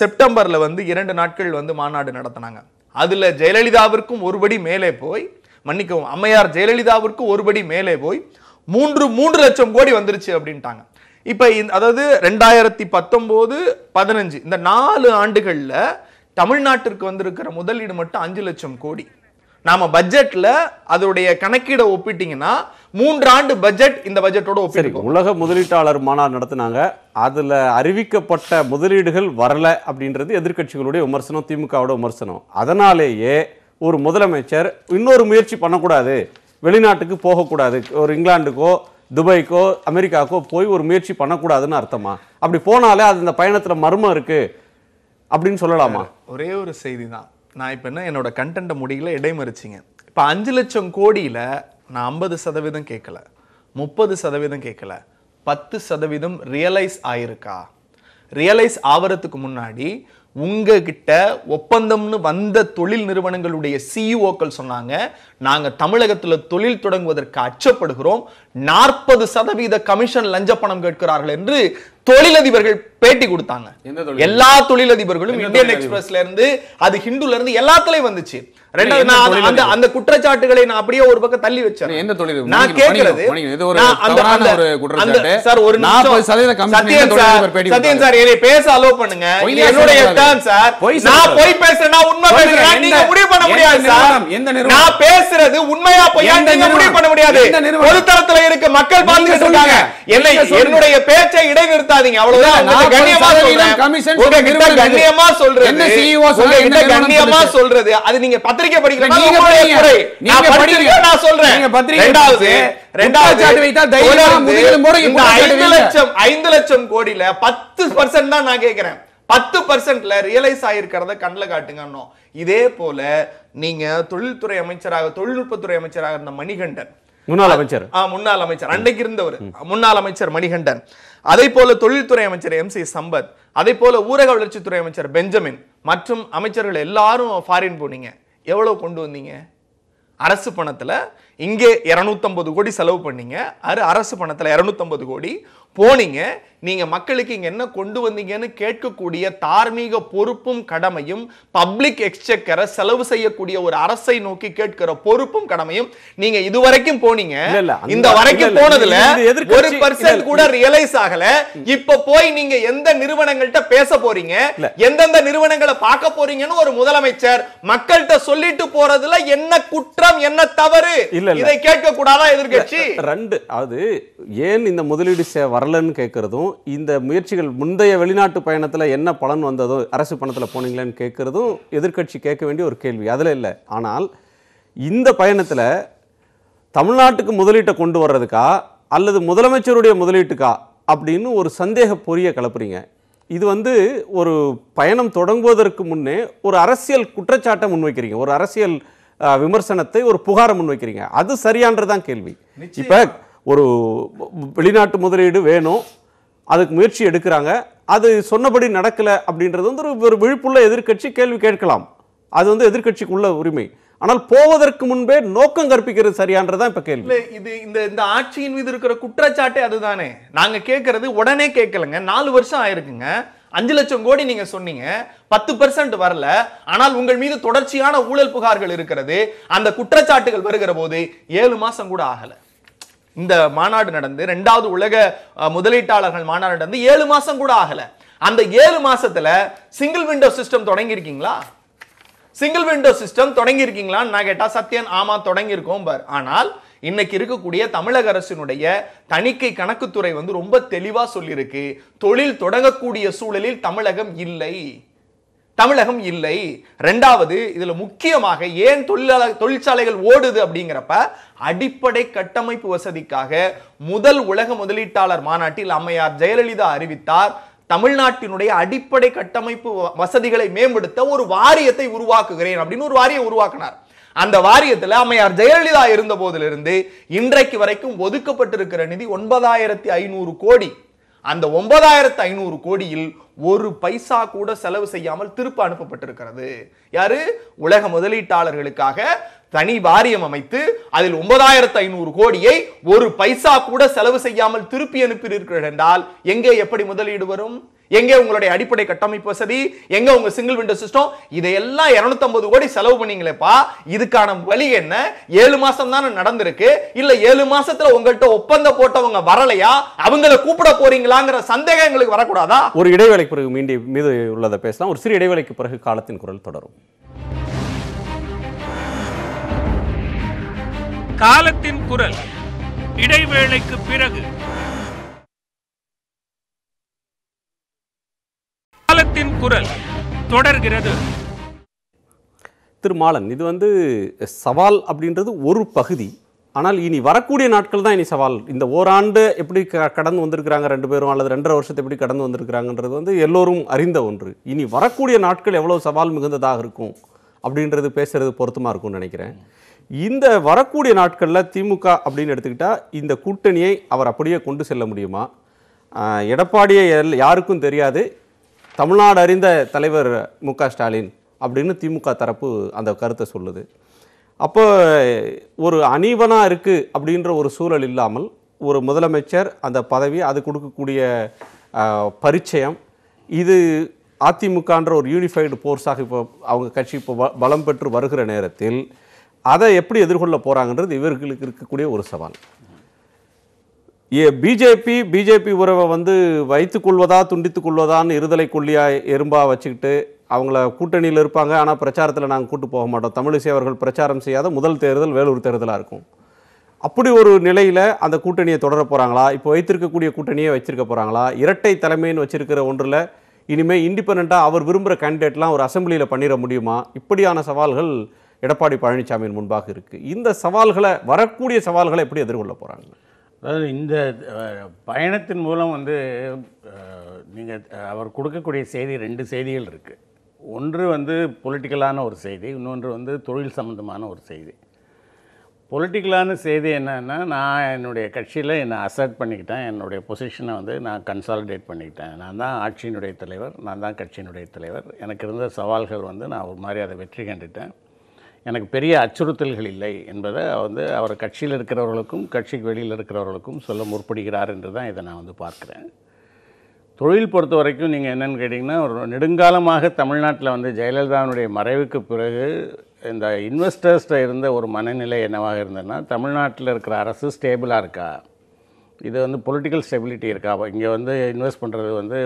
செப்டம்பரில் வந்து இரண்டு நாட்கள் வந்து மாநாடு நடத்தினாங்க அதில் ஜெயலலிதாவிற்கும் ஒருபடி மேலே போய் மன்னிக்கவும் அம்மையார் ஜெயலலிதாவிற்கும் ஒருபடி மேலே போய் மூன்று மூன்று லட்சம் கோடி வந்துருச்சு அப்படின்ட்டாங்க இப்போ அதாவது ரெண்டாயிரத்தி பத்தொம்போது பதினஞ்சு இந்த நாலு ஆண்டுகளில் தமிழ்நாட்டிற்கு வந்திருக்கிற முதலீடு மட்டும் அஞ்சு லட்சம் கோடி நாம பட்ஜெட்ல அதோடைய கணக்கீட ஒப்பிட்டீங்கன்னா மூன்றாண்டு பட்ஜெட் இந்த பட்ஜெட்டோட ஒப்பிட்டு உலக முதலீட்டாளர் மாநாடு நடத்தினாங்க அதுல அறிவிக்கப்பட்ட முதலீடுகள் வரல அப்படின்றது எதிர்கட்சிகளுடைய விமர்சனம் திமுகவோட விமர்சனம் அதனாலேயே ஒரு முதலமைச்சர் இன்னொரு முயற்சி பண்ணக்கூடாது வெளிநாட்டுக்கு போகக்கூடாது ஒரு இங்கிலாந்துக்கோ துபாய்க்கோ அமெரிக்காக்கோ போய் ஒரு முயற்சி பண்ணக்கூடாதுன்னு அர்த்தமா அப்படி போனாலே அது இந்த பயணத்தில் மர்மம் இருக்குது அப்படின்னு சொல்லலாமா ஒரே ஒரு செய்தி தான் நான் இப்போ என்ன என்னோட கண்டென்ட்டை முடியல இடைமறிச்சிங்க இப்போ அஞ்சு லட்சம் கோடியில் நான் ஐம்பது சதவீதம் கேட்கல முப்பது சதவீதம் கேட்கல பத்து சதவீதம் ரியலைஸ் ஆயிருக்கா ரியலைஸ் ஆகிறதுக்கு முன்னாடி உங்ககிட்ட ஒப்பந்தம்னு வந்த தொழில் நிறுவனங்களுடைய சிஇஓக்கள் e சொன்னாங்க நாங்கள் தமிழகத்தில் தொழில் தொடங்குவதற்கு அச்சப்படுகிறோம் நாற்பது சதவீத கமிஷன் லஞ்ச பணம் கேட்கிறார்கள் என்று தொழிலதிபர்கள் பேட்டி கொடுத்தாங்க எல்லா தொழிலதிபர்களும் இந்தியன் எக்ஸ்பிரஸ்ல இருந்து அது ஹிந்துல இருந்து எல்லாத்துலயும் வந்துச்சு ரெண்டாவது அந்த குற்றச்சாட்டுகளை நான் அப்படியே ஒரு பக்கம் தள்ளி வச்சேன் தொழில் நான் ஒரு சார் சார் என்னை பேச அலோ பண்ணுங்க என்னுடைய சார் நான் போய் உண்மை பேசுறேன் நீங்க முடிவு பண்ண முடியாது சார் நான் பேசுறது உண்மையா பொய்யா நீங்க முடிவு பண்ண முடியாது பொதுத்தரத்துல இருக்க மக்கள் பார்த்து சொல்றாங்க என்னை என்னுடைய பேச்சை இடைநிறுத்த சொல்லாதீங்க அவ்வளவுதான் அது நீங்க படிக்கிறீங்க தான் நான் பத்து பர்சன்ட்ல ரியலைஸ் இதே போல நீங்க தொழில்துறை அமைச்சராக தொழில்நுட்பத்துறை அமைச்சராக இருந்த மணிகண்டன் முன்னாள் அமைச்சர் முன்னாள் அமைச்சர் அன்னைக்கு இருந்தவர் முன்னாள் அமைச்சர் மணிகண்டன் அதே போல தொழில்துறை அமைச்சர் எம் சி சம்பத் அதே போல ஊரக வளர்ச்சித்துறை அமைச்சர் பெஞ்சமின் மற்றும் அமைச்சர்கள் எல்லாரும் ஃபாரின் போனீங்க எவ்வளோ கொண்டு வந்தீங்க அரசு பணத்தில் இங்கே இரநூத்தம்பது கோடி செலவு பண்ணீங்க அது அரசு பணத்தில் இரநூத்தம்பது கோடி போனீங்க நீங்கள் மக்களுக்கு இங்கே என்ன கொண்டு வந்தீங்கன்னு கேட்கக்கூடிய தார்மீக பொறுப்பும் கடமையும் பப்ளிக் எக்ஸ்செக்கரை செலவு செய்யக்கூடிய ஒரு அரசை நோக்கி கேட்கிற பொறுப்பும் கடமையும் நீங்க இதுவரைக்கும் போனீங்க இந்த வரைக்கும் போனதுல ஒரு பர்சன்ட் கூட ரியலைஸ் ஆகல இப்ப போய் நீங்க எந்த நிறுவனங்கள்ட்ட பேச போறீங்க எந்தெந்த நிறுவனங்களை பார்க்க போறீங்கன்னு ஒரு முதலமைச்சர் மக்கள்கிட்ட சொல்லிட்டு போறதுல என்ன குற்றம் என்ன தவறு இதை கேட்க கூடாதா எதிர்கட்சி ரெண்டு அது ஏன் இந்த முதலீடு வரல வரலன்னு கேட்குறதும் இந்த முயற்சிகள் முந்தைய வெளிநாட்டு பயணத்தில் என்ன பலன் வந்ததோ அரசு பணத்தில் போனீங்களேன்னு கேட்குறதும் எதிர்கட்சி கேட்க வேண்டிய ஒரு கேள்வி அதில் இல்லை ஆனால் இந்த பயணத்தில் தமிழ்நாட்டுக்கு முதலீட்டை கொண்டு வர்றதுக்கா அல்லது முதலமைச்சருடைய முதலீட்டுக்கா அப்படின்னு ஒரு சந்தேக பொரிய கலப்புறீங்க இது வந்து ஒரு பயணம் தொடங்குவதற்கு முன்னே ஒரு அரசியல் குற்றச்சாட்டை முன்வைக்கிறீங்க ஒரு அரசியல் விமர்சனத்தை ஒரு புகாரை முன்வைக்கிறீங்க அது சரியான்றதுதான் கேள்வி இப்போ ஒரு வெளிநாட்டு முதலீடு வேணும் அதுக்கு முயற்சி எடுக்கிறாங்க அது சொன்னபடி நடக்கலை அப்படின்றது வந்து ஒரு விழிப்புள்ள எதிர்கட்சி கேள்வி கேட்கலாம் அது வந்து எதிர்கட்சிக்கு உள்ள உரிமை ஆனால் போவதற்கு முன்பே நோக்கம் கற்பிக்கிறது சரியான்றதான் இப்ப கேள்வி இது இந்த இந்த ஆட்சியின் மீது இருக்கிற குற்றச்சாட்டே அதுதானே நாங்க கேட்கறது உடனே கேட்கலங்க நாலு வருஷம் ஆயிருக்குங்க அஞ்சு லட்சம் கோடி நீங்க சொன்னீங்க பத்து பெர்சன்ட் வரல ஆனால் உங்கள் மீது தொடர்ச்சியான ஊழல் புகார்கள் இருக்கிறது அந்த குற்றச்சாட்டுகள் வருகிற போது ஏழு மாசம் கூட ஆகலை இந்த மாநாடு நடந்து ரெண்டாவது உலக முதலீட்டாளர்கள் மாநாடு நடந்து ஏழு மாசம் கூட ஆகல அந்த ஏழு மாசத்துல சிங்கிள் விண்டோ சிஸ்டம் தொடங்கி இருக்கீங்களா சிங்கிள் விண்டோ சிஸ்டம் தொடங்கி இருக்கீங்களான்னு நான் கேட்டா சத்யன் ஆமா தொடங்கி இருக்கோம் பார் ஆனால் இன்னைக்கு இருக்கக்கூடிய தமிழக அரசினுடைய தணிக்கை கணக்குத்துறை வந்து ரொம்ப தெளிவா சொல்லியிருக்கு தொழில் தொடங்கக்கூடிய சூழலில் தமிழகம் இல்லை தமிழகம் இல்லை ரெண்டாவது இதுல முக்கியமாக ஏன் தொழிலாளர் தொழிற்சாலைகள் ஓடுது அப்படிங்கிறப்ப அடிப்படை கட்டமைப்பு வசதிக்காக முதல் உலக முதலீட்டாளர் மாநாட்டில் அம்மையார் ஜெயலலிதா அறிவித்தார் தமிழ்நாட்டினுடைய அடிப்படை கட்டமைப்பு வசதிகளை மேம்படுத்த ஒரு வாரியத்தை உருவாக்குகிறேன் அப்படின்னு ஒரு வாரியம் உருவாக்கினார் அந்த வாரியத்தில் அம்மையார் ஜெயலலிதா இருந்த போதிலிருந்து இன்றைக்கு வரைக்கும் ஒதுக்கப்பட்டிருக்கிற நிதி ஒன்பதாயிரத்தி ஐநூறு கோடி அந்த ஒன்பதாயிரத்து ஐநூறு கோடியில் ஒரு பைசா கூட செலவு செய்யாமல் திருப்ப அனுப்பப்பட்டிருக்கிறது யாரு உலக முதலீட்டாளர்களுக்காக தனி வாரியம் அமைத்து அதில் ஒன்பதாயிரத்து ஐநூறு கோடியை ஒரு பைசா கூட செலவு செய்யாமல் திருப்பி அனுப்பியிருக்கிறீர்கள் என்றால் எங்கே எப்படி முதலீடு வரும் எங்கே உங்களுடைய அடிப்படை கட்டமைப்பு வசதி எங்க உங்க சிங்கிள் விண்டோ சிஸ்டம் இதையெல்லாம் இருநூத்தம்பது கோடி செலவு பண்ணீங்களேப்பா இதுக்கான வழி என்ன ஏழு மாசம் தானே நடந்திருக்கு இல்ல ஏழு மாசத்துல உங்கள்கிட்ட ஒப்பந்தம் போட்டவங்க வரலையா அவங்கள கூப்பிட போறீங்களாங்கிற சந்தேகம் எங்களுக்கு வரக்கூடாதா ஒரு இடைவேளைக்கு பிறகு மீண்டும் மீது உள்ளதை பேசலாம் ஒரு சிறு இடைவேளைக்கு பிறகு காலத்தின் குரல் தொடரும் காலத்தின் குரல் இடைவேளைக்கு பிறகு காலத்தின் குரல் தொடர்கிறது திருமாலன் இது வந்து சவால் அப்படின்றது ஒரு பகுதி ஆனால் இனி வரக்கூடிய நாட்கள் தான் இனி சவால் இந்த ஓராண்டு எப்படி க கடந்து வந்திருக்கிறாங்க ரெண்டு பேரும் அல்லது ரெண்டரை வருஷத்தை எப்படி கடந்து வந்திருக்கிறாங்கன்றது வந்து எல்லோரும் அறிந்த ஒன்று இனி வரக்கூடிய நாட்கள் எவ்வளோ சவால் மிகுந்ததாக இருக்கும் அப்படின்றது பேசுகிறது பொருத்தமாக இருக்கும்னு நினைக்கிறேன் இந்த வரக்கூடிய நாட்களில் திமுக அப்படின்னு எடுத்துக்கிட்டால் இந்த கூட்டணியை அவர் அப்படியே கொண்டு செல்ல முடியுமா எடப்பாடியை யாருக்கும் தெரியாது தமிழ்நாடு அறிந்த தலைவர் மு ஸ்டாலின் அப்படின்னு திமுக தரப்பு அந்த கருத்தை சொல்லுது அப்போ ஒரு அணிவனாக இருக்குது அப்படின்ற ஒரு சூழல் இல்லாமல் ஒரு முதலமைச்சர் அந்த பதவி அது கொடுக்கக்கூடிய பரிச்சயம் இது அதிமுகன்ற ஒரு யூனிஃபைடு ஃபோர்ஸாக இப்போ அவங்க கட்சி இப்போ பலம் பெற்று வருகிற நேரத்தில் அதை எப்படி எதிர்கொள்ள போகிறாங்கன்றது இவர்களுக்கு இருக்கக்கூடிய ஒரு சவால் ஏ பிஜேபி பிஜேபி உறவை வந்து வைத்துக்கொள்வதா துண்டித்து கொள்வதான்னு இருதலை கொல்லியாக எறும்பாக வச்சுக்கிட்டு அவங்கள கூட்டணியில் இருப்பாங்க ஆனால் பிரச்சாரத்தில் நாங்கள் கூட்டு போக மாட்டோம் தமிழிசை அவர்கள் பிரச்சாரம் செய்யாத முதல் தேர்தல் வேலூர் தேர்தலாக இருக்கும் அப்படி ஒரு நிலையில் அந்த கூட்டணியை தொடர போகிறாங்களா இப்போ வைத்திருக்கக்கூடிய கூட்டணியை வச்சிருக்க போகிறாங்களா இரட்டை தலைமைன்னு வச்சிருக்கிற ஒன்றில் இனிமேல் இண்டிபெண்ட்டாக அவர் விரும்புகிற கேண்டிடேட்லாம் ஒரு அசம்பிளியில் பண்ணிட முடியுமா இப்படியான சவால்கள் எடப்பாடி பழனிசாமியின் முன்பாக இருக்குது இந்த சவால்களை வரக்கூடிய சவால்களை எப்படி எதிர்கொள்ள போகிறாங்க அதாவது இந்த பயணத்தின் மூலம் வந்து நீங்கள் அவர் கொடுக்கக்கூடிய செய்தி ரெண்டு செய்திகள் இருக்குது ஒன்று வந்து பொலிட்டிக்கலான ஒரு செய்தி இன்னொன்று வந்து தொழில் சம்மந்தமான ஒரு செய்தி பொலிட்டிக்கலான செய்தி என்னென்னா நான் என்னுடைய கட்சியில் என்னை அசர்ட் பண்ணிக்கிட்டேன் என்னுடைய பொசிஷனை வந்து நான் கன்சாலிடேட் பண்ணிக்கிட்டேன் நான் தான் ஆட்சியினுடைய தலைவர் நான் தான் கட்சியினுடைய தலைவர் எனக்கு இருந்த சவால்கள் வந்து நான் ஒரு மாதிரி அதை வெற்றி கண்டுட்டேன் எனக்கு பெரிய அச்சுறுத்தல்கள் இல்லை என்பதை வந்து அவர் கட்சியில் இருக்கிறவர்களுக்கும் கட்சிக்கு வெளியில் இருக்கிறவர்களுக்கும் சொல்ல முற்படுகிறார் என்று தான் இதை நான் வந்து பார்க்குறேன் தொழில் பொறுத்த வரைக்கும் நீங்கள் என்னென்னு கேட்டிங்கன்னா ஒரு நெடுங்காலமாக தமிழ்நாட்டில் வந்து ஜெயலலிதாவுடைய மறைவுக்கு பிறகு இந்த இன்வெஸ்டர்ஸ்ட்டை இருந்த ஒரு மனநிலை என்னவாக இருந்ததுன்னா தமிழ்நாட்டில் இருக்கிற அரசு ஸ்டேபிளாக இருக்கா இது வந்து பொலிட்டிக்கல் ஸ்டெபிலிட்டி இருக்கா இங்கே வந்து இன்வெஸ்ட் பண்ணுறது வந்து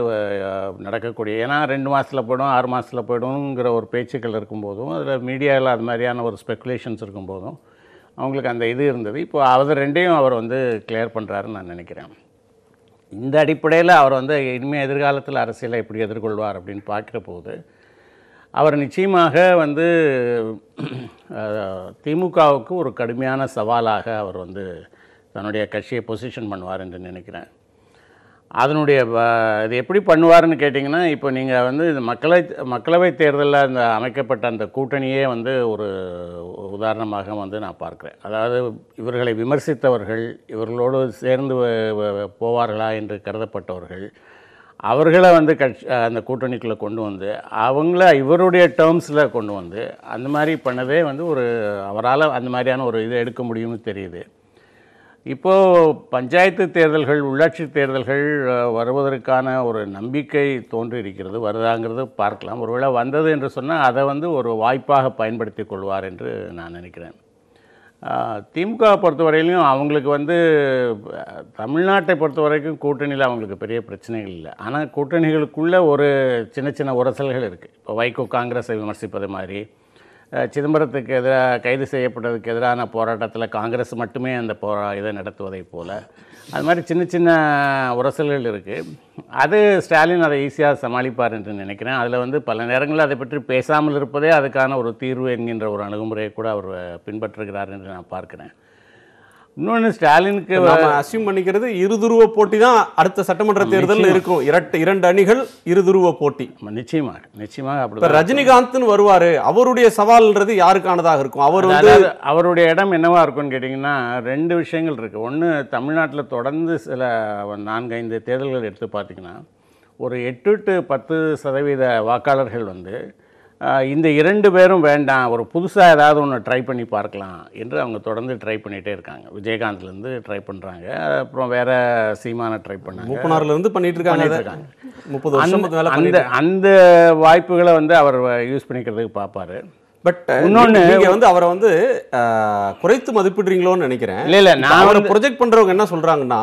நடக்கக்கூடிய ஏன்னா ரெண்டு மாதத்தில் போய்டும் ஆறு மாதத்தில் போய்டுங்கிற ஒரு பேச்சுக்கள் இருக்கும்போதும் அதில் மீடியாவில் அது மாதிரியான ஒரு ஸ்பெக்குலேஷன்ஸ் இருக்கும்போதும் அவங்களுக்கு அந்த இது இருந்தது இப்போ அவர் ரெண்டையும் அவர் வந்து கிளியர் பண்ணுறாருன்னு நான் நினைக்கிறேன் இந்த அடிப்படையில் அவர் வந்து இனிமேல் எதிர்காலத்தில் அரசியலை எப்படி எதிர்கொள்வார் அப்படின்னு பார்க்குற போது அவர் நிச்சயமாக வந்து திமுகவுக்கு ஒரு கடுமையான சவாலாக அவர் வந்து தன்னுடைய கட்சியை பொசிஷன் பண்ணுவார் என்று நினைக்கிறேன் அதனுடைய இது எப்படி பண்ணுவார்னு கேட்டிங்கன்னா இப்போ நீங்கள் வந்து இது மக்களை மக்களவை தேர்தலில் அந்த அமைக்கப்பட்ட அந்த கூட்டணியே வந்து ஒரு உதாரணமாக வந்து நான் பார்க்குறேன் அதாவது இவர்களை விமர்சித்தவர்கள் இவர்களோடு சேர்ந்து போவார்களா என்று கருதப்பட்டவர்கள் அவர்களை வந்து கட்சி அந்த கூட்டணிக்குள்ளே கொண்டு வந்து அவங்கள இவருடைய டேர்ம்ஸில் கொண்டு வந்து அந்த மாதிரி பண்ணதே வந்து ஒரு அவரால் அந்த மாதிரியான ஒரு இது எடுக்க முடியும்னு தெரியுது இப்போது பஞ்சாயத்து தேர்தல்கள் உள்ளாட்சி தேர்தல்கள் வருவதற்கான ஒரு நம்பிக்கை தோன்றியிருக்கிறது வருதாங்கிறது பார்க்கலாம் ஒருவேளை வந்தது என்று சொன்னால் அதை வந்து ஒரு வாய்ப்பாக பயன்படுத்தி கொள்வார் என்று நான் நினைக்கிறேன் திமுக பொறுத்தவரையிலையும் அவங்களுக்கு வந்து தமிழ்நாட்டை பொறுத்த வரைக்கும் கூட்டணியில் அவங்களுக்கு பெரிய பிரச்சனைகள் இல்லை ஆனால் கூட்டணிகளுக்குள்ளே ஒரு சின்ன சின்ன உரசல்கள் இருக்குது இப்போ வைகோ காங்கிரஸை விமர்சிப்பது மாதிரி சிதம்பரத்துக்கு எதிராக கைது செய்யப்பட்டதுக்கு எதிரான போராட்டத்தில் காங்கிரஸ் மட்டுமே அந்த போரா இதை நடத்துவதைப் போல் அது மாதிரி சின்ன சின்ன உரசல்கள் இருக்குது அது ஸ்டாலின் அதை ஈஸியாக சமாளிப்பார் என்று நினைக்கிறேன் அதில் வந்து பல நேரங்களில் அதை பற்றி பேசாமல் இருப்பதே அதுக்கான ஒரு தீர்வு என்கின்ற ஒரு அணுகுமுறையை கூட அவர் பின்பற்றுகிறார் என்று நான் பார்க்குறேன் இன்னொன்று ஸ்டாலினுக்கு அசியூம் பண்ணிக்கிறது இருதுருவ போட்டி தான் அடுத்த சட்டமன்ற தேர்தலில் இருக்கும் இரட்டு இரண்டு அணிகள் இருதுருவ போட்டி நிச்சயமாக நிச்சயமாக அப்படி ரஜினிகாந்த்னு வருவார் அவருடைய சவால்ன்றது யாருக்கானதாக இருக்கும் அவர் வந்து அவருடைய இடம் என்னவா இருக்கும்னு கேட்டிங்கன்னா ரெண்டு விஷயங்கள் இருக்குது ஒன்று தமிழ்நாட்டில் தொடர்ந்து சில நான்கு ஐந்து தேர்தல்கள் எடுத்து பார்த்தீங்கன்னா ஒரு எட்டு டு பத்து சதவீத வாக்காளர்கள் வந்து இந்த இரண்டு பேரும் வேண்டாம் ஒரு புதுசாக ஏதாவது ஒன்று ட்ரை பண்ணி பார்க்கலாம் என்று அவங்க தொடர்ந்து ட்ரை பண்ணிகிட்டே இருக்காங்க விஜயகாந்த்லேருந்து ட்ரை பண்ணுறாங்க அப்புறம் வேறு சீமான ட்ரை பண்ணாங்க முப்பனாறுலேருந்து பண்ணிட்டு இருக்காங்க முப்பது வருஷம் அந்த அந்த வாய்ப்புகளை வந்து அவர் யூஸ் பண்ணிக்கிறதுக்கு பார்ப்பார் பட் இன்னொன்று நீங்கள் வந்து அவரை வந்து குறைத்து மதிப்பிடுறீங்களோன்னு நினைக்கிறேன் இல்லை இல்லை நான் அவரை ப்ரொஜெக்ட் பண்ணுறவங்க என்ன சொல்கிறாங்கன்னா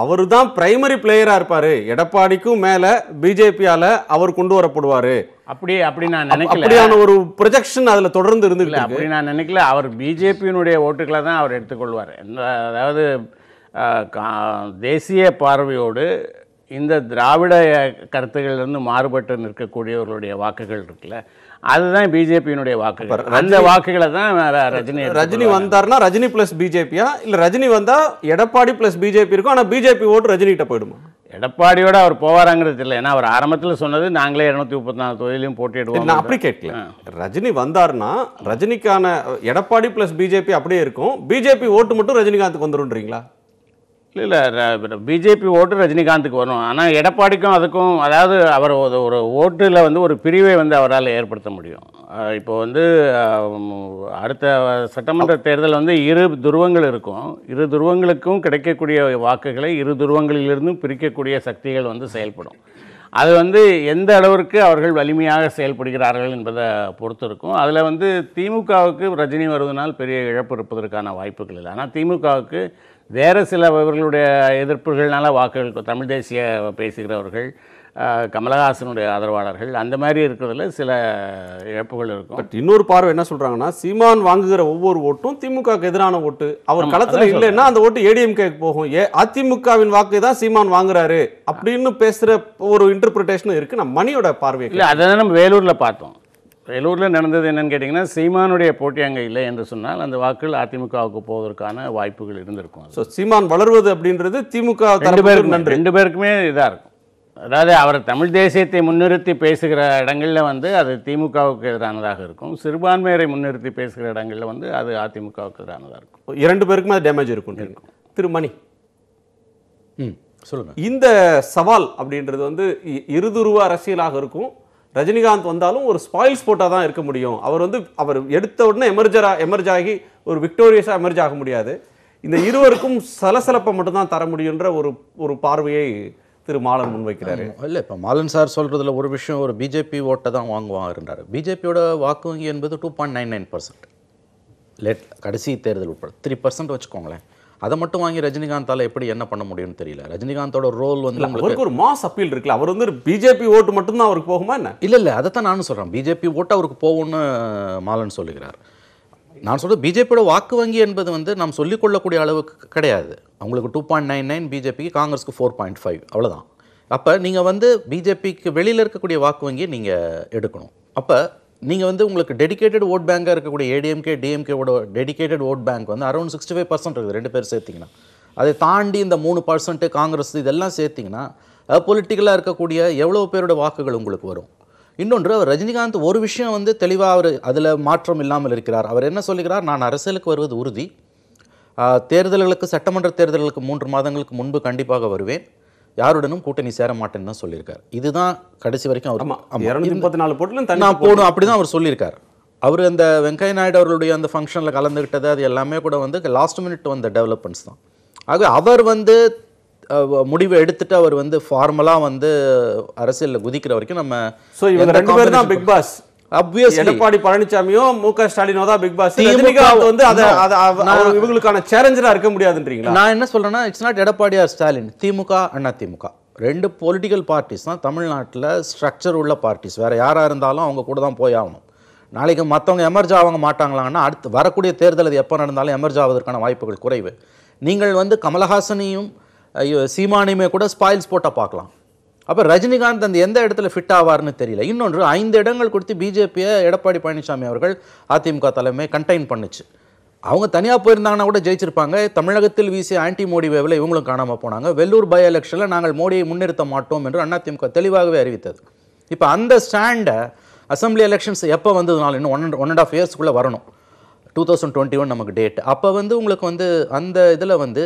அவர் தான் பிரைமரி பிளேயரா இருப்பார் எடப்பாடிக்கும் மேலே பிஜேபியால் அவர் கொண்டு வரப்படுவார் அப்படி அப்படி நான் நினைக்கல அப்படியான ஒரு ப்ரொஜெக்ஷன் அதில் தொடர்ந்து இருந்துக்கல அப்படி நான் நினைக்கல அவர் பிஜேபியினுடைய ஓட்டுக்களை தான் அவர் எடுத்துக்கொள்வார் அதாவது தேசிய பார்வையோடு இந்த திராவிட கருத்துகளிலிருந்து மாறுபட்டு நிற்கக்கூடியவர்களுடைய வாக்குகள் இருக்குல்ல அதுதான் பிஜேபியினுடைய வாக்கு அந்த வாக்குகளை தான் ரஜினி ரஜினி வந்தார்னா ரஜினி பிளஸ் பிஜேபியா இல்லை ரஜினி வந்தால் எடப்பாடி பிளஸ் பிஜேபி இருக்கும் ஆனால் பிஜேபி ஓட்டு ரஜினிகிட்ட போயிடுமா எடப்பாடியோட அவர் போவாராங்கிறது இல்லை ஏன்னா அவர் ஆரம்பத்தில் சொன்னது நாங்களே இருநூத்தி முப்பத்தி நாலு தொழிலையும் போட்டிடுவோம் நான் அப்படி கேட்கல ரஜினி வந்தார்னா ரஜினிக்கான எடப்பாடி பிளஸ் பிஜேபி அப்படியே இருக்கும் பிஜேபி ஓட்டு மட்டும் ரஜினிகாந்த் வந்துருன்றீங்களா இல்லை இல்லை பிஜேபி ஓட்டு ரஜினிகாந்துக்கு வரும் ஆனால் எடப்பாடிக்கும் அதுக்கும் அதாவது அவர் ஒரு ஓட்டில் வந்து ஒரு பிரிவை வந்து அவரால் ஏற்படுத்த முடியும் இப்போ வந்து அடுத்த சட்டமன்ற தேர்தல் வந்து இரு துருவங்கள் இருக்கும் இரு துருவங்களுக்கும் கிடைக்கக்கூடிய வாக்குகளை இரு துருவங்களிலிருந்தும் பிரிக்கக்கூடிய சக்திகள் வந்து செயல்படும் அது வந்து எந்த அளவிற்கு அவர்கள் வலிமையாக செயல்படுகிறார்கள் என்பதை பொறுத்து இருக்கும் அதில் வந்து திமுகவுக்கு ரஜினி வருவதனால் பெரிய இழப்பு இருப்பதற்கான வாய்ப்புகள் இல்லை ஆனால் திமுகவுக்கு வேறு சில இவர்களுடைய எதிர்ப்புகள்னால வாக்குகள் தமிழ் தேசிய பேசுகிறவர்கள் கமலஹாசனுடைய ஆதரவாளர்கள் அந்த மாதிரி இருக்கிறதுல சில இழப்புகள் இருக்கும் பட் இன்னொரு பார்வை என்ன சொல்கிறாங்கன்னா சீமான் வாங்குகிற ஒவ்வொரு ஓட்டும் திமுகவுக்கு எதிரான ஓட்டு அவர் களத்தில் இல்லைன்னா அந்த ஓட்டு ஏடிஎம்கேக்கு போகும் ஏ அதிமுகவின் வாக்கு தான் சீமான் வாங்குறாரு அப்படின்னு பேசுகிற ஒரு இன்டர்பிரிட்டேஷனும் இருக்குது நம்ம மணியோட பார்வை இல்லை அதை நம்ம வேலூரில் பார்த்தோம் வேலூரில் நடந்தது என்னென்னு கேட்டிங்கன்னா சீமானுடைய போட்டி அங்கே இல்லை என்று சொன்னால் அந்த வாக்குகள் அதிமுகவுக்கு போவதற்கான வாய்ப்புகள் இருந்திருக்கும் ஸோ சீமான் வளர்வது அப்படின்றது திமுக ரெண்டு பேருக்கு ரெண்டு பேருக்குமே இதாக இருக்கும் அதாவது அவர் தமிழ் தேசியத்தை முன்னிறுத்தி பேசுகிற இடங்களில் வந்து அது திமுகவுக்கு எதிரானதாக இருக்கும் சிறுபான்மையரை முன்னிறுத்தி பேசுகிற இடங்களில் வந்து அது அதிமுகவுக்கு எதிரானதாக இருக்கும் இரண்டு பேருக்குமே அது டேமேஜ் இருக்கும் இருக்கும் திருமணி ம் சொல்லுங்கள் இந்த சவால் அப்படின்றது வந்து இருதுருவ அரசியலாக இருக்கும் ரஜினிகாந்த் வந்தாலும் ஒரு ஸ்பாயில் ஸ்போர்ட்டாக தான் இருக்க முடியும் அவர் வந்து அவர் எடுத்த உடனே எமர்ஜரா எமர்ஜ் ஆகி ஒரு விக்டோரியஸாக எமர்ஜ் ஆக முடியாது இந்த இருவருக்கும் சலசலப்பை மட்டும்தான் தர முடியுன்ற ஒரு ஒரு பார்வையை திரு மாலன் முன்வைக்கிறாரு இல்லை இப்போ மாலன் சார் சொல்கிறதுல ஒரு விஷயம் ஒரு பிஜேபி ஓட்டை தான் வாங்குவாங்கன்றாரு பிஜேபியோட வாக்கு வங்கி என்பது two point nine nine percent late கடைசி தேர்தல் உட்பட த்ரீ பர்சன்ட் வச்சுக்கோங்களேன் அதை மட்டும் வாங்கி ரஜினிகாந்தால் எப்படி என்ன பண்ண முடியும்னு தெரியல ரஜினிகாந்தோட ரோல் வந்து அவருக்கு ஒரு மாஸ் அப்பீல் இருக்குல்ல அவர் வந்து பிஜேபி ஓட்டு மட்டும்தான் அவருக்கு போகுமா என்ன இல்லை இல்லை அதை நானும் சொல்கிறேன் பிஜேபி ஓட்டு அவருக்கு போகும்னு மாலன் சொல்லுகிறார் நான் சொல்கிறது பிஜேபியோட வாக்கு வங்கி என்பது வந்து நாம் சொல்லிக்கொள்ளக்கூடிய அளவுக்கு கிடையாது அவங்களுக்கு டூ பாயிண்ட் நைன் நைன் பிஜேபிக்கு காங்கிரஸுக்கு ஃபோர் பாயிண்ட் ஃபைவ் அவ்வளோதான் அப்போ நீங்கள் வந்து பிஜேபிக்கு வெளியில் இருக்கக்கூடிய வாக்கு வங்கியை நீங்கள் எடுக்கணும் அப்போ நீங்கள் வந்து உங்களுக்கு டெடிக்கேட்டட் ஓட் பேங்காக இருக்கக்கூடிய ஏடிஎம்கே டிஎம்கேவோட டெடிக்கேட்டட் ஓட் பேங்க் வந்து அரௌண்ட் சிக்ஸ்டி ஃபைவ் பர்சன்ட் இருக்குது ரெண்டு பேர் சேர்த்திங்கன்னா அதை தாண்டி இந்த மூணு பர்சன்ட்டு காங்கிரஸ் இதெல்லாம் சேர்த்திங்கன்னா பொலிட்டிக்கலாக இருக்கக்கூடிய எவ்வளோ பேரோட வாக்குகள் உங்களுக்கு வரும் இன்னொன்று அவர் ரஜினிகாந்த் ஒரு விஷயம் வந்து தெளிவாக அவர் அதில் மாற்றம் இல்லாமல் இருக்கிறார் அவர் என்ன சொல்லுகிறார் நான் அரசியலுக்கு வருவது உறுதி தேர்தல்களுக்கு சட்டமன்ற தேர்தல்களுக்கு மூன்று மாதங்களுக்கு முன்பு கண்டிப்பாக வருவேன் யாருடனும் கூட்டணி சேர மாட்டேன்னு தான் சொல்லியிருக்காரு இதுதான் கடைசி வரைக்கும் அவர் இரநூத்தி முப்பத்தி நாலு போட்டிலும் நான் போடும் அப்படி தான் அவர் சொல்லியிருக்கார் அவர் அந்த வெங்கையா நாயுடு அவர்களுடைய அந்த ஃபங்க்ஷனில் கலந்துக்கிட்டது அது எல்லாமே கூட வந்து லாஸ்ட் மினிட் வந்த டெவலப்மெண்ட்ஸ் தான் ஆக அவர் வந்து முடிவு எடுத்துட்டு அவர் வந்து ஃபார்மலாக வந்து அரசியலில் குதிக்கிற வரைக்கும் நம்ம ஸோ இவங்க ரெண்டு பேர் தான் பிக் பாஸ் எடப்பாடி பழனிசாமியோ மு க ஸ்டாலினோ தான் பிக் பாஸ் ரஜினிகாந்த் வந்து இவங்களுக்கான சேலஞ்சரா இருக்க முடியாதுன்றீங்களா நான் என்ன சொல்றேன்னா it's not Edappadi or Stalin DMK Anna DMK ரெண்டு பொலிட்டிக்கல் பார்ட்டிஸ் தான் தமிழ்நாட்டில் ஸ்ட்ரக்சர் உள்ள பார்ட்டிஸ் வேறு யாராக இருந்தாலும் அவங்க கூட தான் போய் ஆகணும் நாளைக்கு மற்றவங்க எமர்ஜ் ஆவாங்க மாட்டாங்களாங்கன்னா அடுத்து வரக்கூடிய தேர்தல் அது எப்போ நடந்தாலும் எமர்ஜ் ஆவதற்கான வாய்ப்புகள் குறைவு நீங்கள் வந்து கமலஹாசனையும் சீமானியுமே கூட ஸ்பாயில்ஸ் போட்டால் பார்க்கலாம் அப்போ ரஜினிகாந்த் அந்த எந்த இடத்துல ஃபிட் ஆவார்னு தெரியல இன்னொன்று ஐந்து இடங்கள் கொடுத்து பிஜேபியை எடப்பாடி பழனிசாமி அவர்கள் அதிமுக தலைமை கண்டெயின் பண்ணுச்சு அவங்க தனியாக போயிருந்தாங்கன்னா கூட ஜெயிச்சிருப்பாங்க தமிழகத்தில் வீசிய ஆன்டி மோடி வேவில் இவங்களும் காணாமல் போனாங்க வெள்ளூர் பை எலெக்ஷனில் நாங்கள் மோடியை முன்னிறுத்த மாட்டோம் என்று அதிமுக தெளிவாகவே அறிவித்தது இப்போ அந்த ஸ்டாண்டை அசம்பிளி எலெக்ஷன்ஸ் எப்போ வந்ததுனால இன்னும் ஒன் ஒன் அண்ட் ஆஃப் இயர்ஸ்க்குள்ளே வரணும் டூ தௌசண்ட் டுவெண்ட்டி ஒன் நமக்கு டேட் அப்போ வந்து உங்களுக்கு வந்து அந்த இதில் வந்து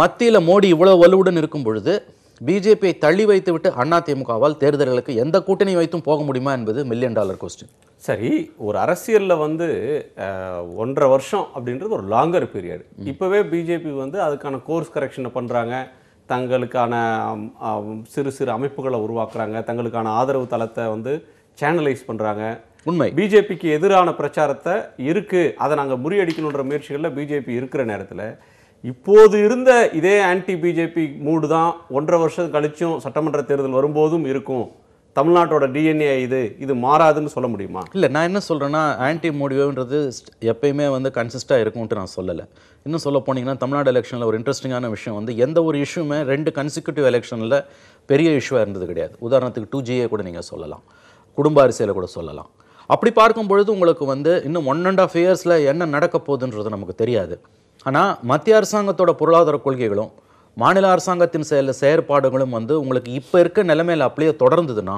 மத்தியில் மோடி இவ்வளோ வலுவுடன் இருக்கும் பொழுது பிஜேபியை தள்ளி வைத்துவிட்டு திமுகவால் தேர்தல்களுக்கு எந்த கூட்டணி வைத்தும் போக முடியுமா என்பது மில்லியன் டாலர் கொஸ்டின் சரி ஒரு அரசியலில் வந்து ஒன்றரை வருஷம் அப்படின்றது ஒரு லாங்கர் பீரியடு இப்போவே பிஜேபி வந்து அதுக்கான கோர்ஸ் கரெக்ஷனை பண்ணுறாங்க தங்களுக்கான சிறு சிறு அமைப்புகளை உருவாக்குறாங்க தங்களுக்கான ஆதரவு தளத்தை வந்து சேனலைஸ் பண்ணுறாங்க உண்மை பிஜேபிக்கு எதிரான பிரச்சாரத்தை இருக்குது அதை நாங்கள் முறியடிக்கணுன்ற முயற்சிகளில் பிஜேபி இருக்கிற நேரத்தில் இப்போது இருந்த இதே ஆன்டி பிஜேபி மூடு தான் ஒன்றரை வருஷம் கழிச்சும் சட்டமன்ற தேர்தல் வரும்போதும் இருக்கும் தமிழ்நாட்டோட டிஎன்ஏ இது இது மாறாதுன்னு சொல்ல முடியுமா இல்லை நான் என்ன சொல்கிறேன்னா ஆன்டி மோடிவேன்றது எப்பயுமே வந்து கன்சிஸ்டாக இருக்கும்ன்ட்டு நான் சொல்லலை இன்னும் சொல்ல போனீங்கன்னா தமிழ்நாடு எலெக்ஷனில் ஒரு இன்ட்ரெஸ்டிங்கான விஷயம் வந்து எந்த ஒரு இஷ்யூமே ரெண்டு கன்சிக்யூட்டிவ் எலெக்ஷனில் பெரிய இஷ்யூவாக இருந்தது கிடையாது உதாரணத்துக்கு டூ ஜிஏ கூட நீங்கள் சொல்லலாம் குடும்ப அரசியலை கூட சொல்லலாம் அப்படி பார்க்கும் பொழுது உங்களுக்கு வந்து இன்னும் ஒன் அண்ட் ஆஃப் இயர்ஸில் என்ன நடக்க போகுதுன்றது நமக்கு தெரியாது ஆனால் மத்திய அரசாங்கத்தோட பொருளாதார கொள்கைகளும் மாநில அரசாங்கத்தின் செயல் செயற்பாடுகளும் வந்து உங்களுக்கு இப்போ இருக்க நிலைமையில் அப்படியே தொடர்ந்ததுன்னா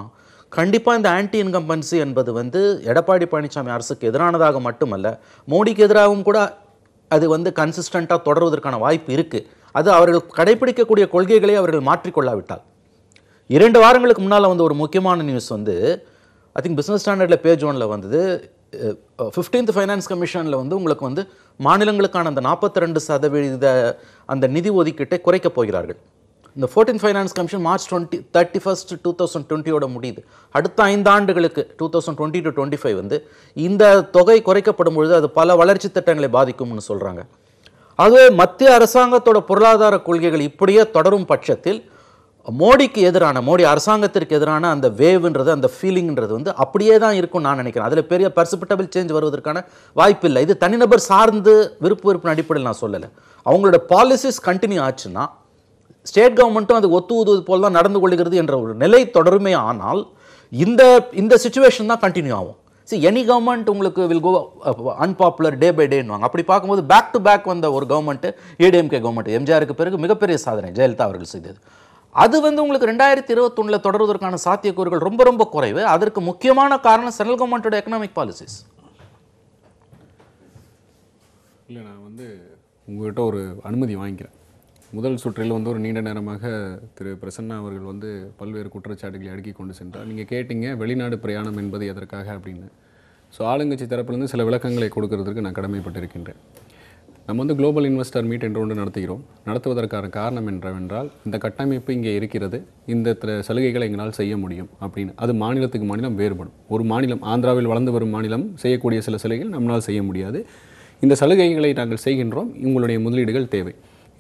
கண்டிப்பாக இந்த ஆன்டி இன்கம்பன்சி என்பது வந்து எடப்பாடி பழனிசாமி அரசுக்கு எதிரானதாக மட்டுமல்ல மோடிக்கு எதிராகவும் கூட அது வந்து கன்சிஸ்டண்ட்டாக தொடர்வதற்கான வாய்ப்பு இருக்குது அது அவர்கள் கடைபிடிக்கக்கூடிய கொள்கைகளை அவர்கள் மாற்றிக்கொள்ளாவிட்டால் இரண்டு வாரங்களுக்கு முன்னால் வந்து ஒரு முக்கியமான நியூஸ் வந்து ஐ திங்க் பிஸ்னஸ் ஸ்டாண்டர்டில் பேஜ் ஒனில் வந்தது ஃபிஃப்டீன்த் ஃபைனான்ஸ் கமிஷனில் வந்து உங்களுக்கு வந்து மாநிலங்களுக்கான அந்த நாற்பத்தி ரெண்டு சதவீத அந்த நிதி ஒதுக்கீட்டை குறைக்கப் போகிறார்கள் இந்த fourteen finance commission March twenty thirty first two thousand டுவெண்ட்டியோட முடியுது அடுத்த ஐந்து ஆண்டுகளுக்கு two thousand twenty to twenty five வந்து இந்த தொகை குறைக்கப்படும் பொழுது அது பல வளர்ச்சி திட்டங்களை பாதிக்கும்னு சொல்கிறாங்க அதுவே மத்திய அரசாங்கத்தோட பொருளாதார கொள்கைகள் இப்படியே தொடரும் பட்சத்தில் மோடிக்கு எதிரான மோடி அரசாங்கத்திற்கு எதிரான அந்த வேவ்ன்றது அந்த ஃபீலிங்ன்றது வந்து அப்படியே தான் இருக்கும் நான் நினைக்கிறேன் அதில் பெரிய பர்சிபிட்டபிள் சேஞ்ச் வருவதற்கான வாய்ப்பு இல்லை இது தனிநபர் சார்ந்து விருப்ப விருப்பின் அடிப்படையில் நான் சொல்லலை அவங்களோட பாலிசிஸ் கண்டினியூ ஆச்சுன்னா ஸ்டேட் கவர்மெண்ட்டும் அது ஒத்து ஊதுவது போல் தான் நடந்து கொள்கிறது என்ற ஒரு நிலை தொடருமே ஆனால் இந்த இந்த சுச்சுவேஷன் தான் கண்டினியூ ஆகும் சி எனி கவர்மெண்ட் உங்களுக்கு will go unpopular day by டேன்வாங்க அப்படி பார்க்கும்போது பேக் டு பேக் வந்த ஒரு கவர்மெண்ட்டு ஏடிஎம்கே கவர்மெண்ட் எம்ஜிஆருக்கு பிறகு மிகப்பெரிய சாதனை ஜெயலலிதா அவர்கள் செய்தது அது வந்து உங்களுக்கு ரெண்டாயிரத்தி இருபத்தொன்னில் தொடர்வதற்கான சாத்தியக்கூறுகள் ரொம்ப ரொம்ப குறைவு அதற்கு முக்கியமான காரணம் சென்ட்ரல் கவர்மெண்ட்டோட எக்கனாமிக் பாலிசிஸ் இல்லை நான் வந்து உங்கள்கிட்ட ஒரு அனுமதி வாங்கிக்கிறேன் முதல் சுற்றில் வந்து ஒரு நீண்ட நேரமாக திரு பிரசன்னா அவர்கள் வந்து பல்வேறு குற்றச்சாட்டுகளை அடுக்கி கொண்டு சென்றார் நீங்கள் கேட்டீங்க வெளிநாடு பிரயாணம் என்பது எதற்காக அப்படின்னு ஸோ ஆளுங்கட்சி தரப்பிலிருந்து சில விளக்கங்களை கொடுக்கறதுக்கு நான் கடமைப்பட்டிருக்கின்றேன் நம்ம வந்து குளோபல் இன்வெஸ்டர் மீட் என்று ஒன்று நடத்துகிறோம் நடத்துவதற்கான காரணம் என்றவென்றால் இந்த கட்டமைப்பு இங்கே இருக்கிறது இந்த சலுகைகளை எங்களால் செய்ய முடியும் அப்படின்னு அது மாநிலத்துக்கு மாநிலம் வேறுபடும் ஒரு மாநிலம் ஆந்திராவில் வளர்ந்து வரும் மாநிலம் செய்யக்கூடிய சில சலுகைகள் நம்மளால் செய்ய முடியாது இந்த சலுகைகளை நாங்கள் செய்கின்றோம் உங்களுடைய முதலீடுகள் தேவை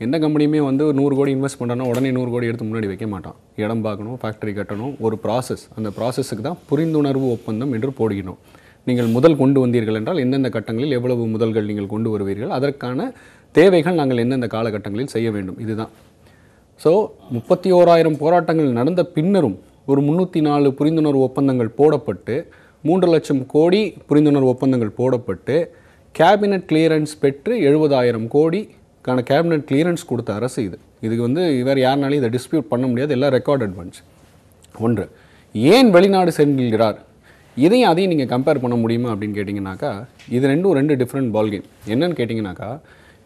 எந்த கம்பெனியுமே வந்து ஒரு நூறு கோடி இன்வெஸ்ட் பண்ணுறோன்னா உடனே நூறு கோடி எடுத்து முன்னாடி வைக்க மாட்டான் இடம் பார்க்கணும் ஃபேக்ட்ரி கட்டணும் ஒரு ப்ராசஸ் அந்த ப்ராசஸுக்கு தான் புரிந்துணர்வு ஒப்பந்தம் என்று போடுகிறோம் நீங்கள் முதல் கொண்டு வந்தீர்கள் என்றால் எந்தெந்த கட்டங்களில் எவ்வளவு முதல்கள் நீங்கள் கொண்டு வருவீர்கள் அதற்கான தேவைகள் நாங்கள் எந்தெந்த காலகட்டங்களில் செய்ய வேண்டும் இதுதான் ஸோ முப்பத்தி ஓராயிரம் போராட்டங்கள் நடந்த பின்னரும் ஒரு முந்நூற்றி நாலு புரிந்துணர்வு ஒப்பந்தங்கள் போடப்பட்டு மூன்று லட்சம் கோடி புரிந்துணர்வு ஒப்பந்தங்கள் போடப்பட்டு கேபினட் கிளியரன்ஸ் பெற்று எழுபதாயிரம் கோடிக்கான கேபினட் கிளியரன்ஸ் கொடுத்த அரசு இது இதுக்கு வந்து இவர் யாருனாலும் இதை டிஸ்பியூட் பண்ண முடியாது எல்லாம் ரெக்கார்ட் அட்வான்ஸ் ஒன்று ஏன் வெளிநாடு சென்றிருக்கிறார் இதையும் அதையும் நீங்கள் கம்பேர் பண்ண முடியுமா அப்படின்னு கேட்டிங்கனாக்கா இது ரெண்டும் ரெண்டு டிஃப்ரெண்ட் பால் கேம் என்னன்னு கேட்டிங்கனாக்கா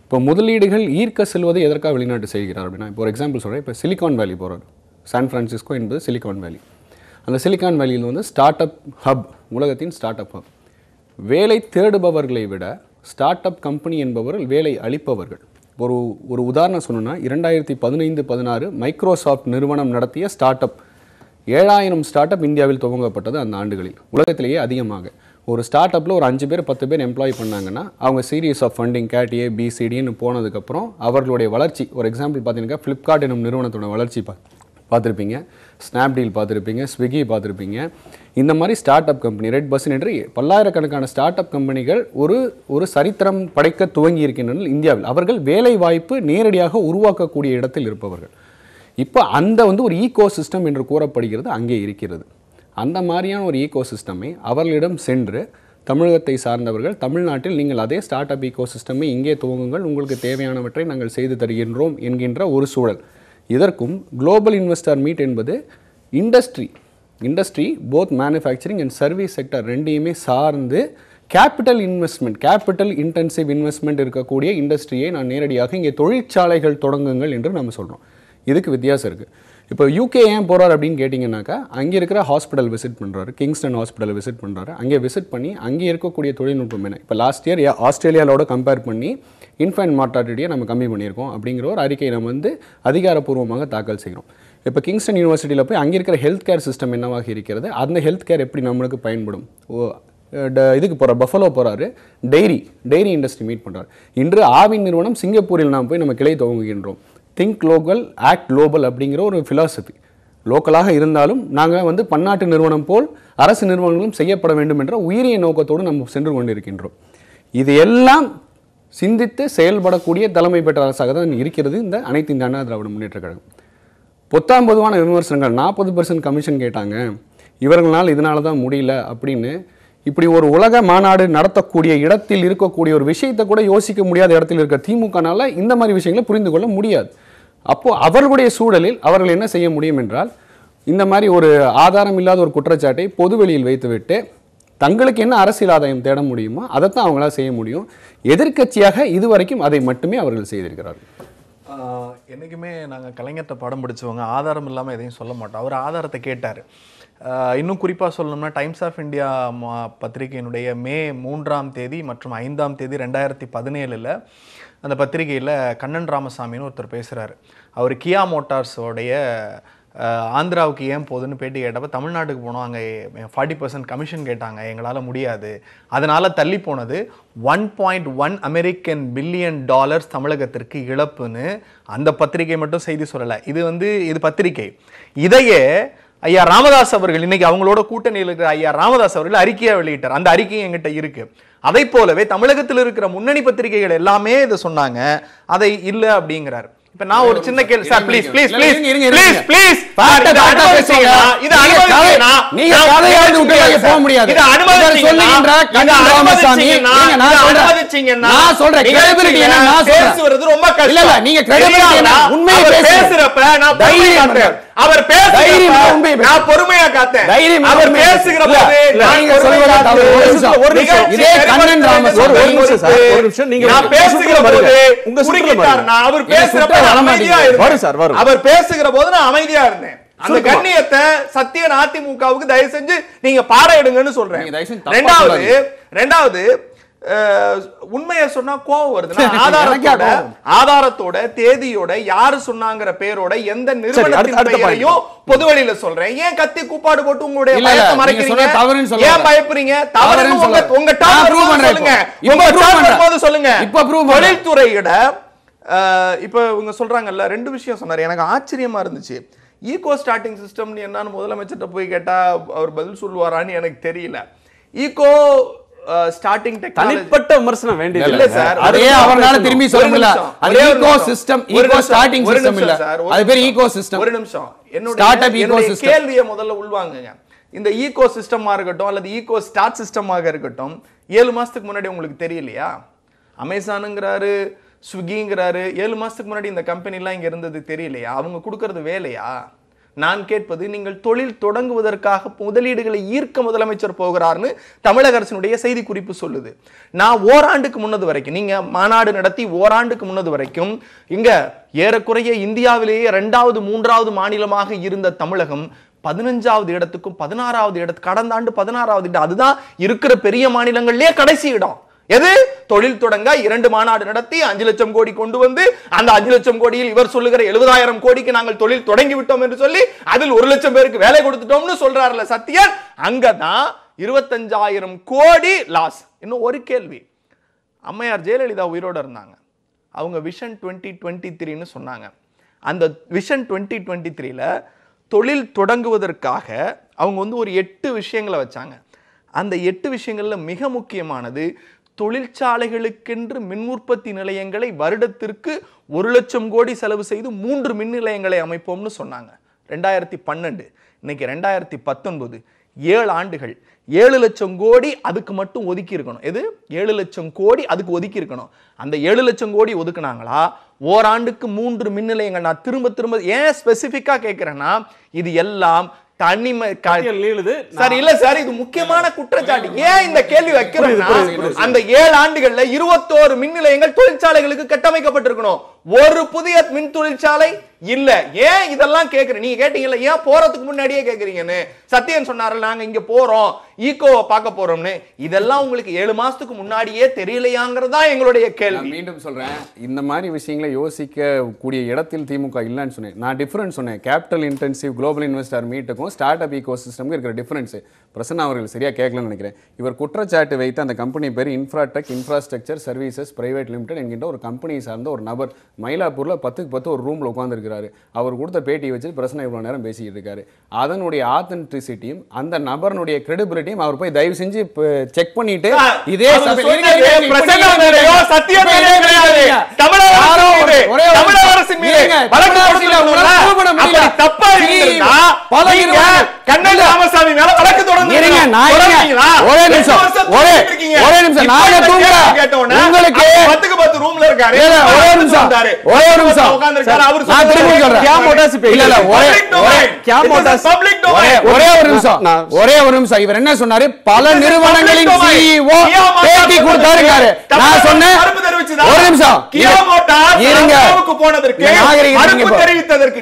இப்போ முதலீடுகள் ஈர்க்க செல்வதை எதற்காக வெளிநாட்டு செய்கிறார் அப்படின்னா இப்போ ஒரு எக்ஸாம்பிள் சொல்கிறேன் இப்போ சிலிகான் வேலி போகிறார் சான் ஃப்ரான்சிஸ்கோ என்பது சிலிகான் வேலி அந்த சிலிகான் வேலியில் வந்து ஸ்டார்ட் அப் ஹப் உலகத்தின் ஸ்டார்ட் அப் ஹப் வேலை தேடுபவர்களை விட ஸ்டார்ட் அப் கம்பெனி என்பவர்கள் வேலை அளிப்பவர்கள் ஒரு ஒரு உதாரணம் சொன்னால் இரண்டாயிரத்தி பதினைந்து பதினாறு மைக்ரோசாஃப்ட் நிறுவனம் நடத்திய ஸ்டார்ட் அப் ஏழாயிரம் ஸ்டார்ட் அப் இந்தியாவில் துவங்கப்பட்டது அந்த ஆண்டுகளில் உலகத்திலேயே அதிகமாக ஒரு ஸ்டார்ட் அப்பில் ஒரு அஞ்சு பேர் பத்து பேர் எம்ப்ளாய் பண்ணாங்கன்னா அவங்க சீரியஸ் ஆஃப் ஃபண்டிங் கேட்டியே பிசிடின்னு போனதுக்கப்புறம் அவர்களுடைய வளர்ச்சி ஒரு எக்ஸாம்பிள் பார்த்தீங்கன்னா ஃப்ளிப்கார்ட் எனும் நிறுவனத்தோட வளர்ச்சி பா பார்த்துருப்பீங்க ஸ்னாப்டீல் பார்த்துருப்பீங்க ஸ்விக்கி பார்த்துருப்பீங்க இந்த மாதிரி startup company Red Bus என்று பல்லாயிரக்கணக்கான ஸ்டார்ட் அப் கம்பெனிகள் ஒரு ஒரு சரித்திரம் படைக்க துவங்கி இருக்கின்றன இந்தியாவில் அவர்கள் வேலை வாய்ப்பு நேரடியாக உருவாக்கக்கூடிய இடத்தில் இருப்பவர்கள் இப்போ அந்த வந்து ஒரு ஈகோ சிஸ்டம் என்று கூறப்படுகிறது அங்கே இருக்கிறது அந்த மாதிரியான ஒரு ஈகோ சிஸ்டமை அவர்களிடம் சென்று தமிழகத்தை சார்ந்தவர்கள் தமிழ்நாட்டில் நீங்கள் அதே ஸ்டார்ட் அப் ஈகோ சிஸ்டமை இங்கே துவங்குங்கள் உங்களுக்கு தேவையானவற்றை நாங்கள் செய்து தருகின்றோம் என்கின்ற ஒரு சூழல் இதற்கும் குளோபல் இன்வெஸ்டர் மீட் என்பது industry industry both manufacturing and service sector ரெண்டையுமே சார்ந்து capital investment capital intensive investment இருக்கக்கூடிய இண்டஸ்ட்ரியை நான் நேரடியாக இங்கே தொழிற்சாலைகள் தொடங்குங்கள் என்று நம்ம சொல்கிறோம் இதுக்கு வித்தியாசம் இருக்குது இப்போ யூகே ஏன் போகிறார் அப்படின்னு கேட்டிங்கனாக்கா அங்கே இருக்கிற ஹாஸ்பிட்டல் விசிட் பண்ணுறாரு கிங்ஸ்டன் ஹாஸ்பிட்டல் விசிட் பண்ணுறாரு அங்கே விசிட் பண்ணி அங்கே இருக்கக்கூடிய தொழில்நுட்பம் என்ன இப்போ லாஸ்ட் இயர் ஆஸ்திரேலியாவோட கம்பேர் பண்ணி இன்ஃபைன் மார்டாட்டியை நம்ம கம்மி பண்ணியிருக்கோம் அப்படிங்கிற ஒரு அறிக்கையை நம்ம வந்து அதிகாரப்பூர்வமாக தாக்கல் செய்கிறோம் இப்போ கிங்ஸ்டன் யூனிவர்சிட்டியில் போய் அங்கே இருக்கிற ஹெல்த் கேர் சிஸ்டம் என்னவாக இருக்கிறது அந்த ஹெல்த் கேர் எப்படி நம்மளுக்கு பயன்படும் ஓ இதுக்கு போகிறார் பஃபலோ போகிறாரு டெய்ரி டெய்ரி இண்டஸ்ட்ரி மீட் பண்ணுறாரு இன்று ஆவின் நிறுவனம் சிங்கப்பூரில் நாம் போய் நம்ம கிளை துவங்குகின்றோம் திங்க் லோக்கல் ஆக்ட் குளோபல் அப்படிங்கிற ஒரு ஃபிலாசபி லோக்கலாக இருந்தாலும் நாங்கள் வந்து பன்னாட்டு நிறுவனம் போல் அரசு நிறுவனங்களும் செய்யப்பட வேண்டும் என்ற உயிரிய நோக்கத்தோடு நம்ம சென்று கொண்டிருக்கின்றோம் இது எல்லாம் சிந்தித்து செயல்படக்கூடிய தலைமை பெற்ற அரசாக தான் இருக்கிறது இந்த அனைத்து இந்த அண்ணா திராவிட முன்னேற்ற கழகம் பொத்தாம் பொதுவான விமர்சனங்கள் நாற்பது பர்சன்ட் கமிஷன் கேட்டாங்க இவர்களால் இதனால தான் முடியல அப்படின்னு இப்படி ஒரு உலக மாநாடு நடத்தக்கூடிய இடத்தில் இருக்கக்கூடிய ஒரு விஷயத்தை கூட யோசிக்க முடியாத இடத்தில் இருக்க திமுகனால் இந்த மாதிரி விஷயங்களை புரிந்து கொள்ள முடியாது அப்போது அவர்களுடைய சூழலில் அவர்கள் என்ன செய்ய முடியும் என்றால் இந்த மாதிரி ஒரு ஆதாரம் இல்லாத ஒரு குற்றச்சாட்டை பொதுவெளியில் வைத்துவிட்டு தங்களுக்கு என்ன அரசியல் ஆதாயம் தேட முடியுமோ அதைத்தான் அவங்களால் செய்ய முடியும் எதிர்கட்சியாக இதுவரைக்கும் அதை மட்டுமே அவர்கள் செய்திருக்கிறார்கள் என்றைக்குமே நாங்கள் கலைஞர்கிட்ட படம் பிடிச்சவங்க ஆதாரம் இல்லாமல் எதையும் சொல்ல மாட்டோம் அவர் ஆதாரத்தை கேட்டார் இன்னும் குறிப்பாக சொல்லணும்னா டைம்ஸ் ஆஃப் இந்தியா பத்திரிகையினுடைய மே மூன்றாம் தேதி மற்றும் ஐந்தாம் தேதி ரெண்டாயிரத்தி பதினேழில் அந்த பத்திரிகையில் கண்ணன் ராமசாமின்னு ஒருத்தர் பேசுகிறாரு அவர் கியா மோட்டார்ஸோடைய ஆந்திராவுக்கு ஏன் போகுதுன்னு பேட்டி கேட்டப்போ தமிழ்நாட்டுக்கு போனோம் அங்கே ஃபார்ட்டி பர்சன்ட் கமிஷன் கேட்டாங்க எங்களால் முடியாது அதனால் தள்ளி போனது one point one American billion dollars தமிழகத்திற்கு இழப்புன்னு அந்த பத்திரிகை மட்டும் செய்தி சொல்லலை இது வந்து இது பத்திரிகை இதையே ஐயா ராமதாஸ் அவர்கள் இன்னைக்கு அவங்களோட கூட்டணியில் இருக்கிற ஐயா ராமதாஸ் அவர்கள் அறிக்கையாக வெளியிட்டார் அந்த அறிக்கை எங்கிட்ட இருக்குது அதை போலவே தமிழகத்தில் இருக்கிற முன்னணி பத்திரிகைகள் எல்லாமே இதை சொன்னாங்க அதை இல்லை அப்படிங்கிறார் இப்ப நான் ஒரு சின்ன கேள்வி sir please please please please please இது நீங்க கதையாவது போக முடியாது இது அனுமதி சொல்லுகின்ற ராமசாமி நான் அனுபவிச்சீங்கன்னா நான் சொல்றேன் கிரெடிபிலிட்டி என்ன நான் பேசுறது ரொம்ப கஷ்டம் இல்ல நீங்க கிரெடிபிலிட்டி பேசுறப்ப நான் தைரியம் அவர் நான் பொறுமையா காத்தேன் தைரியம் அவர் பேசுகிற நீங்க ஒரு நிமிஷம் இதே கண்ணன் சார் நான் அவர் பேசுறப்ப அமைதியா வரும் சார் வரும் அவர் பேசுகிற போது நான் அமைதியா இருந்தேன் அந்த கண்ணியத்தை சத்தியன் அதிமுகவுக்கு தயவு செஞ்சு நீங்க பாடம் எடுங்கன்னு சொல்றேன் ரெண்டாவது ரெண்டாவது உண்மையை சொன்னா கோவம் வருது ஆதாரத்தோட ஆதாரத்தோட தேதியோட யாரு சொன்னாங்கிற பேரோட எந்த நிறுவனத்தையும் பெயரையும் பொதுவெளியில சொல்றேன் ஏன் கத்தி கூப்பாடு போட்டு உங்களுடைய பயத்தை மறைக்கிறீங்க ஏன் பயப்படுறீங்க தவறுன்னு உங்க உங்க டாப் சொல்லுங்க உங்க டாப் சொல்லுங்க இப்ப தொழில்துறையிட இப்ப இவங்க சொல்றாங்கல்ல ரெண்டு விஷயம் சொன்னார் எனக்கு ஆச்சரியமா இருந்துச்சு ஈகோ ஸ்டார்டிங் சிஸ்டம் என்னன்னு முதலமைச்சர்கிட்ட போய் கேட்டா அவர் பதில் சொல்லுவாரான்னு எனக்கு தெரியல ஈகோ ஸ்டார்டிங் uh, தனிப்பட்ட விமர்சனம் வேண்டியது இல்ல சார் அதே அவனால திரும்பி சொல்ல முடியல ecosystem eco starting system இல்ல அது பேர் ஈகோ சிஸ்டம் ஒரு நிமிஷம் என்னோட ஸ்டார்ட் அப் ஈகோ சிஸ்டம் கேள்வியை முதல்ல உள்வாங்குங்க இந்த ஈகோ சிஸ்டமா இருக்கட்டும் அல்லது ஈகோ ஸ்டார்ட் சிஸ்டமாக இருக்கட்டும் ஏழு மாசத்துக்கு முன்னாடி உங்களுக்கு தெரியலையா அமேசானுங்கிறாரு ஸ்விக்கிங்கிறாரு ஏழு மாசத்துக்கு முன்னாடி இந்த கம்பெனிலாம் இங்க இருந்தது தெரியலையா அவங்க கொடுக்கறது வேலையா நான் கேட்பது நீங்கள் தொழில் தொடங்குவதற்காக முதலீடுகளை ஈர்க்க முதலமைச்சர் போகிறார்னு தமிழக அரசினுடைய செய்தி குறிப்பு சொல்லுது நான் ஓராண்டுக்கு முன்னது வரைக்கும் நீங்க மாநாடு நடத்தி ஓராண்டுக்கு முன்னது வரைக்கும் இங்க ஏறக்குறைய இந்தியாவிலேயே ரெண்டாவது மூன்றாவது மாநிலமாக இருந்த தமிழகம் பதினஞ்சாவது இடத்துக்கும் பதினாறாவது இடத்துக்கு கடந்த ஆண்டு பதினாறாவது இடம் அதுதான் இருக்கிற பெரிய மாநிலங்கள்லேயே கடைசி இடம் எது தொழில் தொடங்க இரண்டு மாநாடு நடத்தி அஞ்சு லட்சம் கோடி கொண்டு வந்து அந்த அஞ்சு லட்சம் கோடியில் இவர் சொல்லுகிற எழுபதாயிரம் கோடிக்கு நாங்கள் தொழில் தொடங்கி விட்டோம் என்று சொல்லி அதில் ஒரு லட்சம் பேருக்கு வேலை கொடுத்துட்டோம்னு சொல்றாருல சத்யன் அங்கதான் இருபத்தஞ்சாயிரம் கோடி லாஸ் இன்னும் ஒரு கேள்வி அம்மையார் ஜெயலலிதா உயிரோடு இருந்தாங்க அவங்க விஷன் டுவெண்ட்டி டுவெண்ட்டி த்ரீன்னு சொன்னாங்க அந்த விஷன் டுவெண்ட்டி டுவெண்ட்டி த்ரீல தொழில் தொடங்குவதற்காக அவங்க வந்து ஒரு எட்டு விஷயங்களை வச்சாங்க அந்த எட்டு விஷயங்களில் மிக முக்கியமானது தொழிற்சாலைகளுக்கென்று மின் உற்பத்தி நிலையங்களை வருடத்திற்கு ஒரு லட்சம் கோடி செலவு செய்து மூன்று மின் நிலையங்களை அமைப்போம்னு சொன்னாங்க ரெண்டாயிரத்தி பன்னெண்டு இன்னைக்கு ரெண்டாயிரத்தி பத்தொன்பது ஏழு ஆண்டுகள் ஏழு லட்சம் கோடி அதுக்கு மட்டும் ஒதுக்கி இருக்கணும் எது ஏழு லட்சம் கோடி அதுக்கு ஒதுக்கி இருக்கணும் அந்த ஏழு லட்சம் கோடி ஒதுக்குனாங்களா ஓராண்டுக்கு மூன்று மின் நிலையங்கள் நான் திரும்ப திரும்ப ஏன் ஸ்பெசிஃபிக்காக கேட்குறேன்னா இது எல்லாம் இல்ல சார் இது முக்கியமான குற்றச்சாட்டு ஏன் இந்த கேள்வி அந்த ஏழு ஆண்டுகள்ல இருபத்தோரு மின் நிலையங்கள் தொழிற்சாலைகளுக்கு கட்டமைக்கப்பட்டிருக்கணும் ஒரு புதிய மின் தொழிற்சாலை இல்ல ஏன் இதெல்லாம் கேக்குறீங்க நீங்க கேட்டீங்கல்ல ஏன் போறதுக்கு முன்னாடியே கேக்குறீங்கன்னு சத்தியன் சொன்னாரு நாங்க இங்க போறோம் ஈகோவை பார்க்க போறோம்னு இதெல்லாம் உங்களுக்கு ஏழு மாசத்துக்கு முன்னாடியே தெரியலையாங்கிறதா எங்களுடைய கேள்வி மீண்டும் சொல்றேன் இந்த மாதிரி விஷயங்களை யோசிக்க கூடிய இடத்தில் திமுக இல்லைன்னு சொன்னேன் நான் டிஃபரன்ஸ் சொன்னேன் கேபிட்டல் இன்டென்சிவ் குளோபல் இன்வெஸ்டர் மீட்டுக்கும் ஸ்டார்ட் அப் ஈகோ சிஸ்டமுக்கு இருக்கிற டிஃபரன்ஸ் பிரசன்னா அவர்கள் சரியா கேட்கலன்னு நினைக்கிறேன் இவர் குற்றச்சாட்டு வைத்து அந்த கம்பெனி பேர் Infratech infrastructure services private limited என்கின்ற ஒரு கம்பெனி சார்ந்த ஒரு நபர் மயிலாப்பூரில் பத்துக்கு பத்து ஒரு ரூமில் உட்காந்துருக்கிறாரு அவர் கொடுத்த பேட்டி வச்சு பிரச்சனை இவ்வளோ நேரம் பேசிக்கிட்டு இருக்காரு அதனுடைய ஆத்தென்டிசிட்டியும் அந்த நபரனுடைய கிரெடிபிலிட்டியும் அவர் போய் தயவு செஞ்சு செக் பண்ணிட்டு இதே ஒரே நிமிஷம் ஒரே நிமிஷம் நாங்க தூங்க உங்களுக்கு பத்துக்கு பத்து ரூம்ல இருக்காரு ஒரே நிமிஷம் ஒரே ஒரு நிமிஷம் இல்ல ஒரே ஒரு நிமிஷம் ஒரே ஒரு நிமிஷம் இவர் என்ன சொன்னாரு பல நிறுவனங்களின் பேட்டி கொடுத்தாரு நான் சொன்னேன்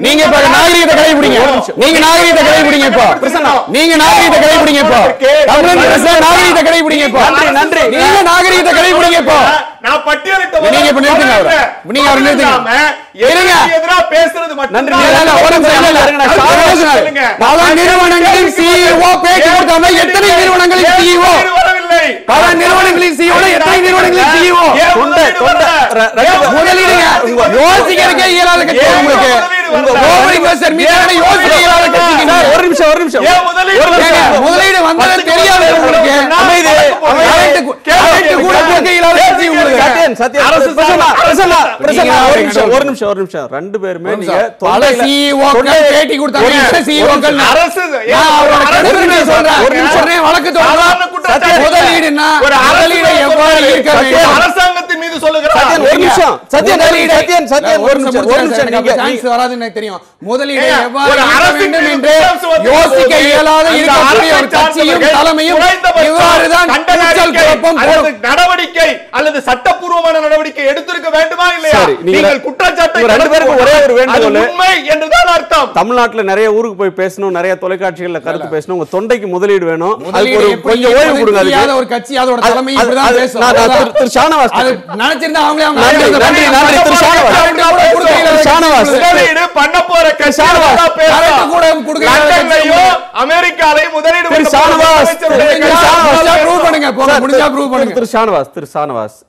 நீங்க நன்றி நான் பேசுறது மட்டும் நன்றி நிறுவனங்களின் சிஇஓ e பேட்டி எத்தனை நிறுவனங்களின் சிஇஓ இல்லை பல நிறுவனங்களின் சிஇஓ எத்தனை நிறுவனங்களின் சிஇஓ தொண்டை தொண்டை முதலீடுங்க யோசிக்கிறதுக்கே இயலாத உங்களுக்கு ஒரு நிமிஷம் ஒரு நிமிஷம் முதலீடு வந்தது தெரியாது ஒரு நிமிஷம் ஒரு நிமிஷம் மீது சொல்லுகிறேன் நிமிஷம் சத்யன் e e சத்யன் ஒரு நிமிஷம் வராது எனக்கு தெரியும் முதலீடு எவ்வாறு என்று யோசிக்க இயலாத கட்சியும் தலைமையும் இவ்வாறுதான் நடவடிக்கை அல்லது சட்டப்பூர்வமான நடவடிக்கை எடுத்திருக்க வேண்டுமா இல்லையா நீங்கள் ரெண்டு பேருக்கு ஒரே ஒரு வேண்டுகோள் உண்மை என்றுதான் அர்த்தம் தமிழ்நாட்டுல நிறைய ஊருக்கு போய் பேசணும் நிறைய தொலைக்காட்சிகள்ல கருத்து பேசணும் உங்க தொண்டைக்கு முதலீடு வேணும் கொஞ்சம் ஓய்வு கொடுங்க ஒரு கட்சி அதோட தலைமை ஷானவாஸ் ஷானவாஸ் பண்ண போற முதலீடு திரு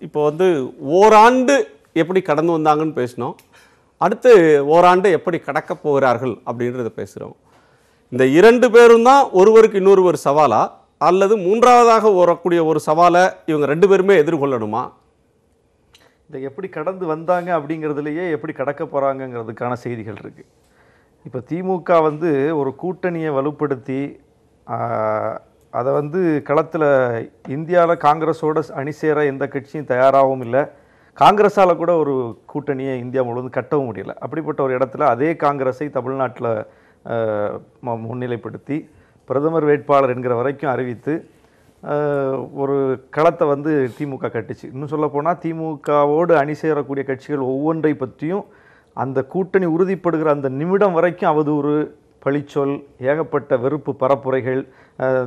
இப்போ வந்து ஓராண்டு எப்படி கடந்து வந்தாங்கன்னு பேசினோம் அடுத்து ஓராண்டு எப்படி கடக்க போகிறார்கள் அப்படின்றத பேசுகிறோம் இந்த இரண்டு பேரும் தான் ஒருவருக்கு இன்னொரு சவாலா அல்லது மூன்றாவதாக வரக்கூடிய ஒரு சவாலை இவங்க ரெண்டு பேருமே எதிர்கொள்ளணுமா இதை எப்படி கடந்து வந்தாங்க அப்படிங்கிறதுலையே எப்படி கடக்க போகிறாங்கங்கிறதுக்கான செய்திகள் இருக்குது இப்போ திமுக வந்து ஒரு கூட்டணியை வலுப்படுத்தி அதை வந்து களத்தில் இந்தியாவில் காங்கிரஸோட அணி சேர எந்த கட்சியும் தயாராகவும் இல்லை காங்கிரஸால் கூட ஒரு கூட்டணியை இந்தியா முழுவதும் கட்டவும் முடியல அப்படிப்பட்ட ஒரு இடத்துல அதே காங்கிரஸை தமிழ்நாட்டில் முன்னிலைப்படுத்தி பிரதமர் வேட்பாளர் என்கிற வரைக்கும் அறிவித்து ஒரு களத்தை வந்து திமுக கட்டுச்சு இன்னும் சொல்லப்போனால் திமுகவோடு அணி சேரக்கூடிய கட்சிகள் ஒவ்வொன்றை பற்றியும் அந்த கூட்டணி உறுதிப்படுகிற அந்த நிமிடம் வரைக்கும் அவதூறு பழிச்சொல் ஏகப்பட்ட வெறுப்பு பரப்புரைகள்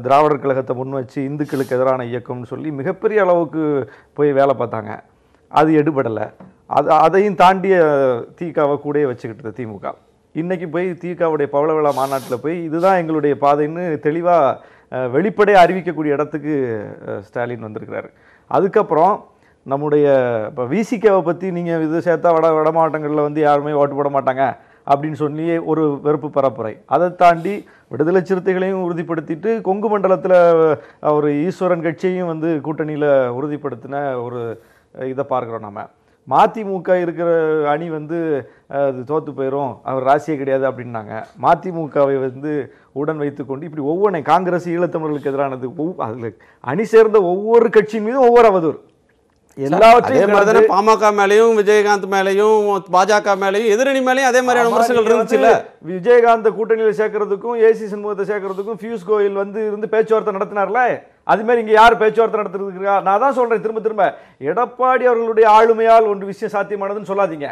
திராவிடர் கழகத்தை முன் வச்சு இந்துக்களுக்கு எதிரான இயக்கம்னு சொல்லி மிகப்பெரிய அளவுக்கு போய் வேலை பார்த்தாங்க அது எடுபடலை அது அதையும் தாண்டிய தீக்காவை கூட வச்சுக்கிட்டது திமுக இன்றைக்கி போய் தீக்காவுடைய பவள விழா மாநாட்டில் போய் இதுதான் எங்களுடைய பாதைன்னு தெளிவாக வெளிப்படையாக அறிவிக்கக்கூடிய இடத்துக்கு ஸ்டாலின் வந்திருக்கிறாரு அதுக்கப்புறம் நம்முடைய இப்போ விசிகேவை பற்றி நீங்கள் இது சேர்த்தா வட வட மாவட்டங்களில் வந்து யாருமே ஓட்டு போட மாட்டாங்க அப்படின்னு சொல்லி ஒரு வெறுப்பு பரப்புரை அதை தாண்டி விடுதலை சிறுத்தைகளையும் உறுதிப்படுத்திட்டு கொங்கு மண்டலத்தில் ஒரு ஈஸ்வரன் கட்சியையும் வந்து கூட்டணியில் உறுதிப்படுத்தின ஒரு இதை பார்க்குறோம் நம்ம மதிமுக இருக்கிற அணி வந்து அது தோற்று போயிடும் அவர் ராசியே கிடையாது அப்படின்னாங்க மதிமுகவை வந்து உடன் வைத்துக்கொண்டு இப்படி ஒவ்வொன்றையும் காங்கிரஸ் ஈழத்தமிழர்களுக்கு எதிரானது அதில் அணி சேர்ந்த ஒவ்வொரு கட்சியின் மீதும் ஒவ்வொரு அவதூறு எல்லாவற்றையும் மாதிரி பாமக மேலேயும் விஜயகாந்த் மேலேயும் பாஜக மேலேயும் எதிரணி மேலேயும் அதே மாதிரியான விமர்சனங்கள் இருந்துச்சுல்ல விஜயகாந்த் கூட்டணியில் சேர்க்கறதுக்கும் ஏசி சண்முகத்தை சேர்க்கறதுக்கும் பியூஷ் கோயில் வந்து இருந்து பேச்சுவார்த்தை நடத்தினார்ல அதுமாரி இங்கே யார் பேச்சுவார்த்தை நடத்துறதுக்கு நான் தான் சொல்கிறேன் திரும்ப திரும்ப எடப்பாடி அவர்களுடைய ஆளுமையால் ஒன்று விஷயம் சாத்தியமானதுன்னு சொல்லாதீங்க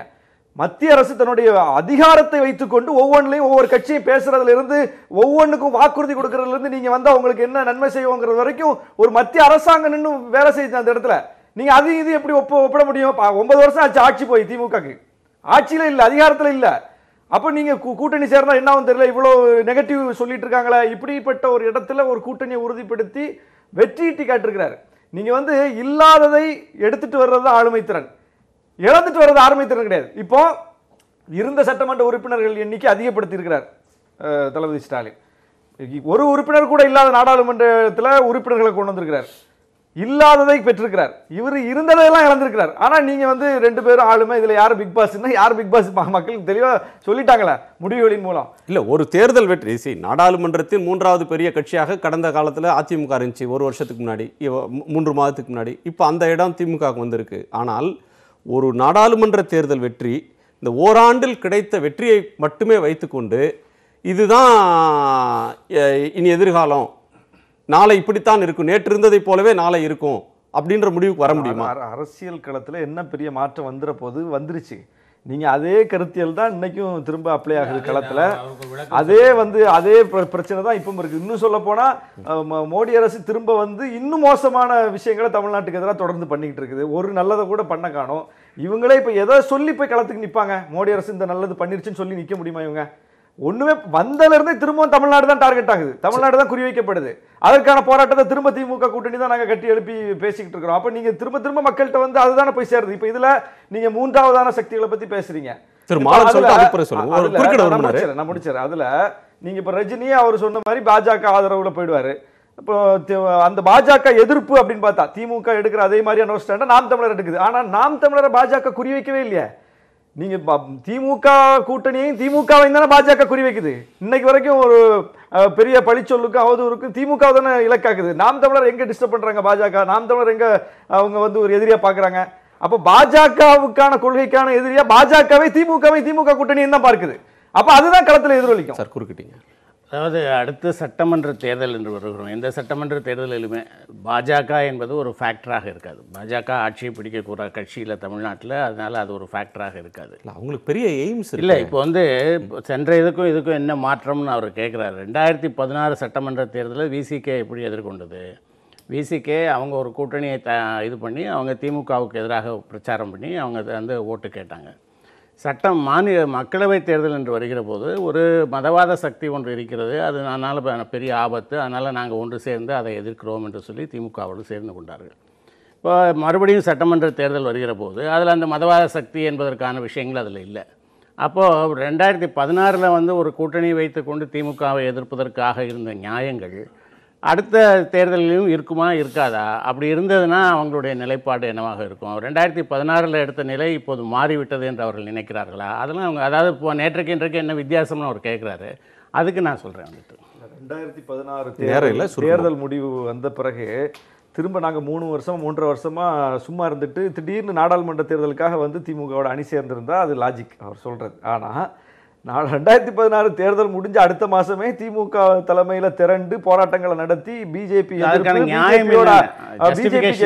மத்திய அரசு தன்னுடைய அதிகாரத்தை வைத்துக்கொண்டு ஒவ்வொன்றிலையும் ஒவ்வொரு கட்சியும் பேசுறதுல இருந்து ஒவ்வொன்றுக்கும் வாக்குறுதி கொடுக்கறதுல இருந்து நீங்க வந்து அவங்களுக்கு என்ன நன்மை செய்வோங்கிறது வரைக்கும் ஒரு மத்திய அரசாங்கம் நின்று வேலை செய்யுது அந்த இடத்துல நீங்கள் அது இது எப்படி ஒப்ப ஒப்பிட முடியும் ஒன்பது வருஷம் ஆச்சு ஆட்சி போய் திமுகக்கு ஆட்சியில் இல்லை அதிகாரத்தில் இல்லை அப்போ நீங்கள் கூட்டணி சேர்ந்தால் என்ன தெரியல இவ்வளோ நெகட்டிவ் சொல்லிட்டு இருக்காங்களே இப்படிப்பட்ட ஒரு இடத்துல ஒரு கூட்டணியை உறுதிப்படுத்தி வெற்றியிட்டு காட்டிருக்கிறாரு நீங்கள் வந்து இல்லாததை எடுத்துட்டு வர்றது தான் ஆளுமை திறன் இழந்துட்டு வர்றது ஆளுமை திறன் கிடையாது இப்போ இருந்த சட்டமன்ற உறுப்பினர்கள் எண்ணிக்கை அதிகப்படுத்தியிருக்கிறார் தளபதி ஸ்டாலின் ஒரு உறுப்பினர் கூட இல்லாத நாடாளுமன்றத்தில் உறுப்பினர்களை கொண்டு வந்திருக்கிறார் இல்லாததை பெற்றிருக்கிறார் இவர் இருந்ததையெல்லாம் இழந்திருக்கிறார் ஆனால் நீங்கள் வந்து ரெண்டு பேரும் ஆளுமே இதில் யார் பிக் பாஸ்னா யார் பிக் பாஸ் மக்களுக்கு தெளிவாக சொல்லிட்டாங்களே முடிவுகளின் மூலம் இல்லை ஒரு தேர்தல் வெற்றி சி நாடாளுமன்றத்தின் மூன்றாவது பெரிய கட்சியாக கடந்த காலத்தில் அதிமுக இருந்துச்சு ஒரு வருஷத்துக்கு முன்னாடி மூன்று மாதத்துக்கு முன்னாடி இப்போ அந்த இடம் திமுகவுக்கு வந்திருக்கு ஆனால் ஒரு நாடாளுமன்ற தேர்தல் வெற்றி இந்த ஓராண்டில் கிடைத்த வெற்றியை மட்டுமே வைத்துக்கொண்டு இதுதான் இனி எதிர்காலம் நாளை இப்படித்தான் இருக்கும் நேற்று இருந்ததை போலவே நாளை இருக்கும் அப்படின்ற முடிவுக்கு வர முடியுமா அரசியல் களத்தில் என்ன பெரிய மாற்றம் வந்துற போது வந்துருச்சு நீங்கள் அதே கருத்தியல் தான் இன்னைக்கும் திரும்ப அப்ளை ஆகுது களத்தில் அதே வந்து அதே பிரச்சனை தான் இப்போ இருக்கு இன்னும் சொல்ல போனால் மோடி அரசு திரும்ப வந்து இன்னும் மோசமான விஷயங்களை தமிழ்நாட்டுக்கு எதிராக தொடர்ந்து பண்ணிக்கிட்டு இருக்குது ஒரு நல்லதை கூட பண்ண காணும் இவங்களே இப்போ எதை சொல்லி போய் களத்துக்கு நிற்பாங்க மோடி அரசு இந்த நல்லது பண்ணிருச்சுன்னு சொல்லி நிற்க முடியுமா இவங்க வந்ததுல வந்ததுலேருந்து திரும்பவும் தமிழ்நாடு தான் டார்கெட் ஆகுது தமிழ்நாடு தான் குறிவைக்கப்படுது அதற்கான போராட்டத்தை திரும்ப திமுக கூட்டணி தான் நாங்கள் கட்டி எழுப்பி பேசிக்கிட்டு இருக்கிறோம் அப்போ நீங்கள் திரும்ப திரும்ப மக்கள்கிட்ட வந்து அதுதானே போய் சேருது இப்போ இதில் நீங்கள் மூன்றாவதான சக்திகளை பற்றி பேசுறீங்க நான் முடிச்சிடறேன் அதில் நீங்கள் இப்போ ரஜினி அவர் சொன்ன மாதிரி பாஜக ஆதரவில் போயிடுவார் இப்போ அந்த பாஜக எதிர்ப்பு அப்படின்னு பார்த்தா திமுக எடுக்கிற அதே மாதிரியான ஸ்டாண்டை நாம் தமிழர் எடுக்குது ஆனால் நாம் தமிழரை பாஜக குறிவைக்கவே இல்லையா நீங்க திமுக கூட்டணியையும் திமுகவை தானே பாஜக குறி வைக்குது இன்னைக்கு வரைக்கும் ஒரு பெரிய பழிச்சொல்லுக்கும் அவதூறுக்கும் திமுக தானே இலக்காக்குது நாம் தமிழர் எங்க டிஸ்டர்ப் பண்றாங்க பாஜக நாம் தமிழர் எங்க அவங்க வந்து ஒரு எதிரியா பாக்குறாங்க அப்ப பாஜகவுக்கான கொள்கைக்கான எதிரியா பாஜகவை திமுகவை திமுக கூட்டணியும் தான் பார்க்குது அப்ப அதுதான் களத்தில் எதிரொலிக்கும் சார் குறுக்கிட்டீங்க அதாவது அடுத்து சட்டமன்ற தேர்தல் என்று வருகிறோம் எந்த சட்டமன்ற தேர்தலிலுமே பாஜக என்பது ஒரு ஃபேக்டராக இருக்காது பாஜக ஆட்சியை பிடிக்கக்கூடிய கட்சியில் தமிழ்நாட்டில் அதனால் அது ஒரு ஃபேக்டராக இருக்காது இல்லை அவங்களுக்கு பெரிய எய்ம்ஸ் இல்லை இப்போ வந்து சென்ற இதுக்கும் இதுக்கும் என்ன மாற்றம்னு அவர் கேட்குறாரு ரெண்டாயிரத்தி பதினாறு சட்டமன்ற தேர்தலில் விசிகே எப்படி எதிர்கொண்டது விசிகே அவங்க ஒரு கூட்டணியை த இது பண்ணி அவங்க திமுகவுக்கு எதிராக பிரச்சாரம் பண்ணி அவங்க வந்து ஓட்டு கேட்டாங்க சட்டம் மாநில மக்களவைத் தேர்தல் என்று வருகிற போது ஒரு மதவாத சக்தி ஒன்று இருக்கிறது அது அதனால் பெரிய ஆபத்து அதனால் நாங்கள் ஒன்று சேர்ந்து அதை எதிர்க்கிறோம் என்று சொல்லி திமுகவோடு சேர்ந்து கொண்டார்கள் இப்போ மறுபடியும் சட்டமன்ற தேர்தல் வருகிற போது அதில் அந்த மதவாத சக்தி என்பதற்கான விஷயங்கள் அதில் இல்லை அப்போது ரெண்டாயிரத்தி பதினாறில் வந்து ஒரு கூட்டணி வைத்துக்கொண்டு திமுகவை எதிர்ப்பதற்காக இருந்த நியாயங்கள் அடுத்த தேர்தலிலும் இருக்குமா இருக்காதா அப்படி இருந்ததுன்னா அவங்களுடைய நிலைப்பாடு என்னவாக இருக்கும் ரெண்டாயிரத்தி பதினாறில் எடுத்த நிலை இப்போது மாறிவிட்டது என்று அவர்கள் நினைக்கிறார்களா அதெல்லாம் அவங்க அதாவது இப்போ நேற்றுக்கு இன்றைக்கு என்ன வித்தியாசம்னு அவர் கேட்குறாரு அதுக்கு நான் சொல்கிறேன் வந்துட்டு ரெண்டாயிரத்தி பதினாறு தேர்தல் முடிவு வந்த பிறகு திரும்ப நாங்கள் மூணு வருஷம் மூன்றரை வருஷமாக சும்மா இருந்துட்டு திடீர்னு நாடாளுமன்ற தேர்தலுக்காக வந்து திமுகவோட அணி சேர்ந்திருந்தால் அது லாஜிக் அவர் சொல்கிறது ஆனால் நான் ரெண்டாயிரத்தி பதினாறு தேர்தல் முடிஞ்சு அடுத்த மாசமே திமுக தலைமையில திரண்டு போராட்டங்களை நடத்தி பிஜேபி பிஜேபி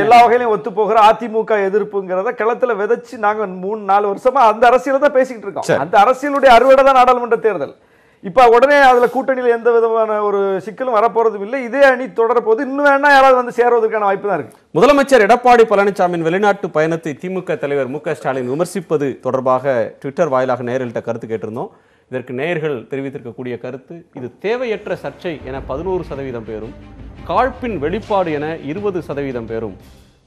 எல்லா வகையிலும் ஒத்து போகிற அதிமுக எதிர்ப்புங்கிறத களத்துல விதைச்சு நாங்க மூணு நாலு வருஷமா அந்த அரசியல தான் பேசிக்கிட்டு இருக்கோம் அந்த அரசியலுடைய அறுவடை தான் நாடாளுமன்ற தேர்தல் இப்ப உடனே அதுல கூட்டணியில் எந்த விதமான ஒரு சிக்கலும் வரப்போறதும் இல்லை இதே அணி தொடர போது இன்னும் வேணா யாராவது வந்து சேருவதற்கான வாய்ப்பு தான் இருக்கு முதலமைச்சர் எடப்பாடி பழனிசாமியின் வெளிநாட்டு பயணத்தை திமுக தலைவர் மு ஸ்டாலின் விமர்சிப்பது தொடர்பாக ட்விட்டர் வாயிலாக நேரல்கிட்ட கருத்து கேட்டிருந்தோம் இதற்கு நேயர்கள் தெரிவித்திருக்கக்கூடிய கருத்து இது தேவையற்ற சர்ச்சை என பதினோரு சதவீதம் பேரும் காழ்ப்பின் வெளிப்பாடு என இருபது சதவீதம் பேரும்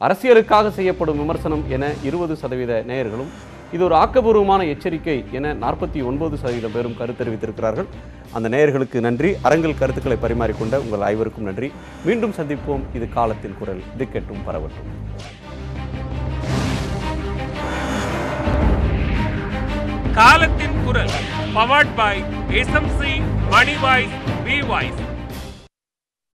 அரசியலுக்காக செய்யப்படும் விமர்சனம் என இருபது சதவீத நேயர்களும் இது ஒரு ஆக்கபூர்வமான எச்சரிக்கை என நாற்பத்தி ஒன்பது சதவீதம் பேரும் கருத்து தெரிவித்திருக்கிறார்கள் அந்த நேயர்களுக்கு நன்றி அரங்கில் கருத்துக்களை பரிமாறிக்கொண்ட உங்கள் அனைவருக்கும் நன்றி மீண்டும் சந்திப்போம் இது காலத்தின் குரல் திக்கெட்டும் பரவட்டும் Insurance powered by SMC, Moneywise, Wise.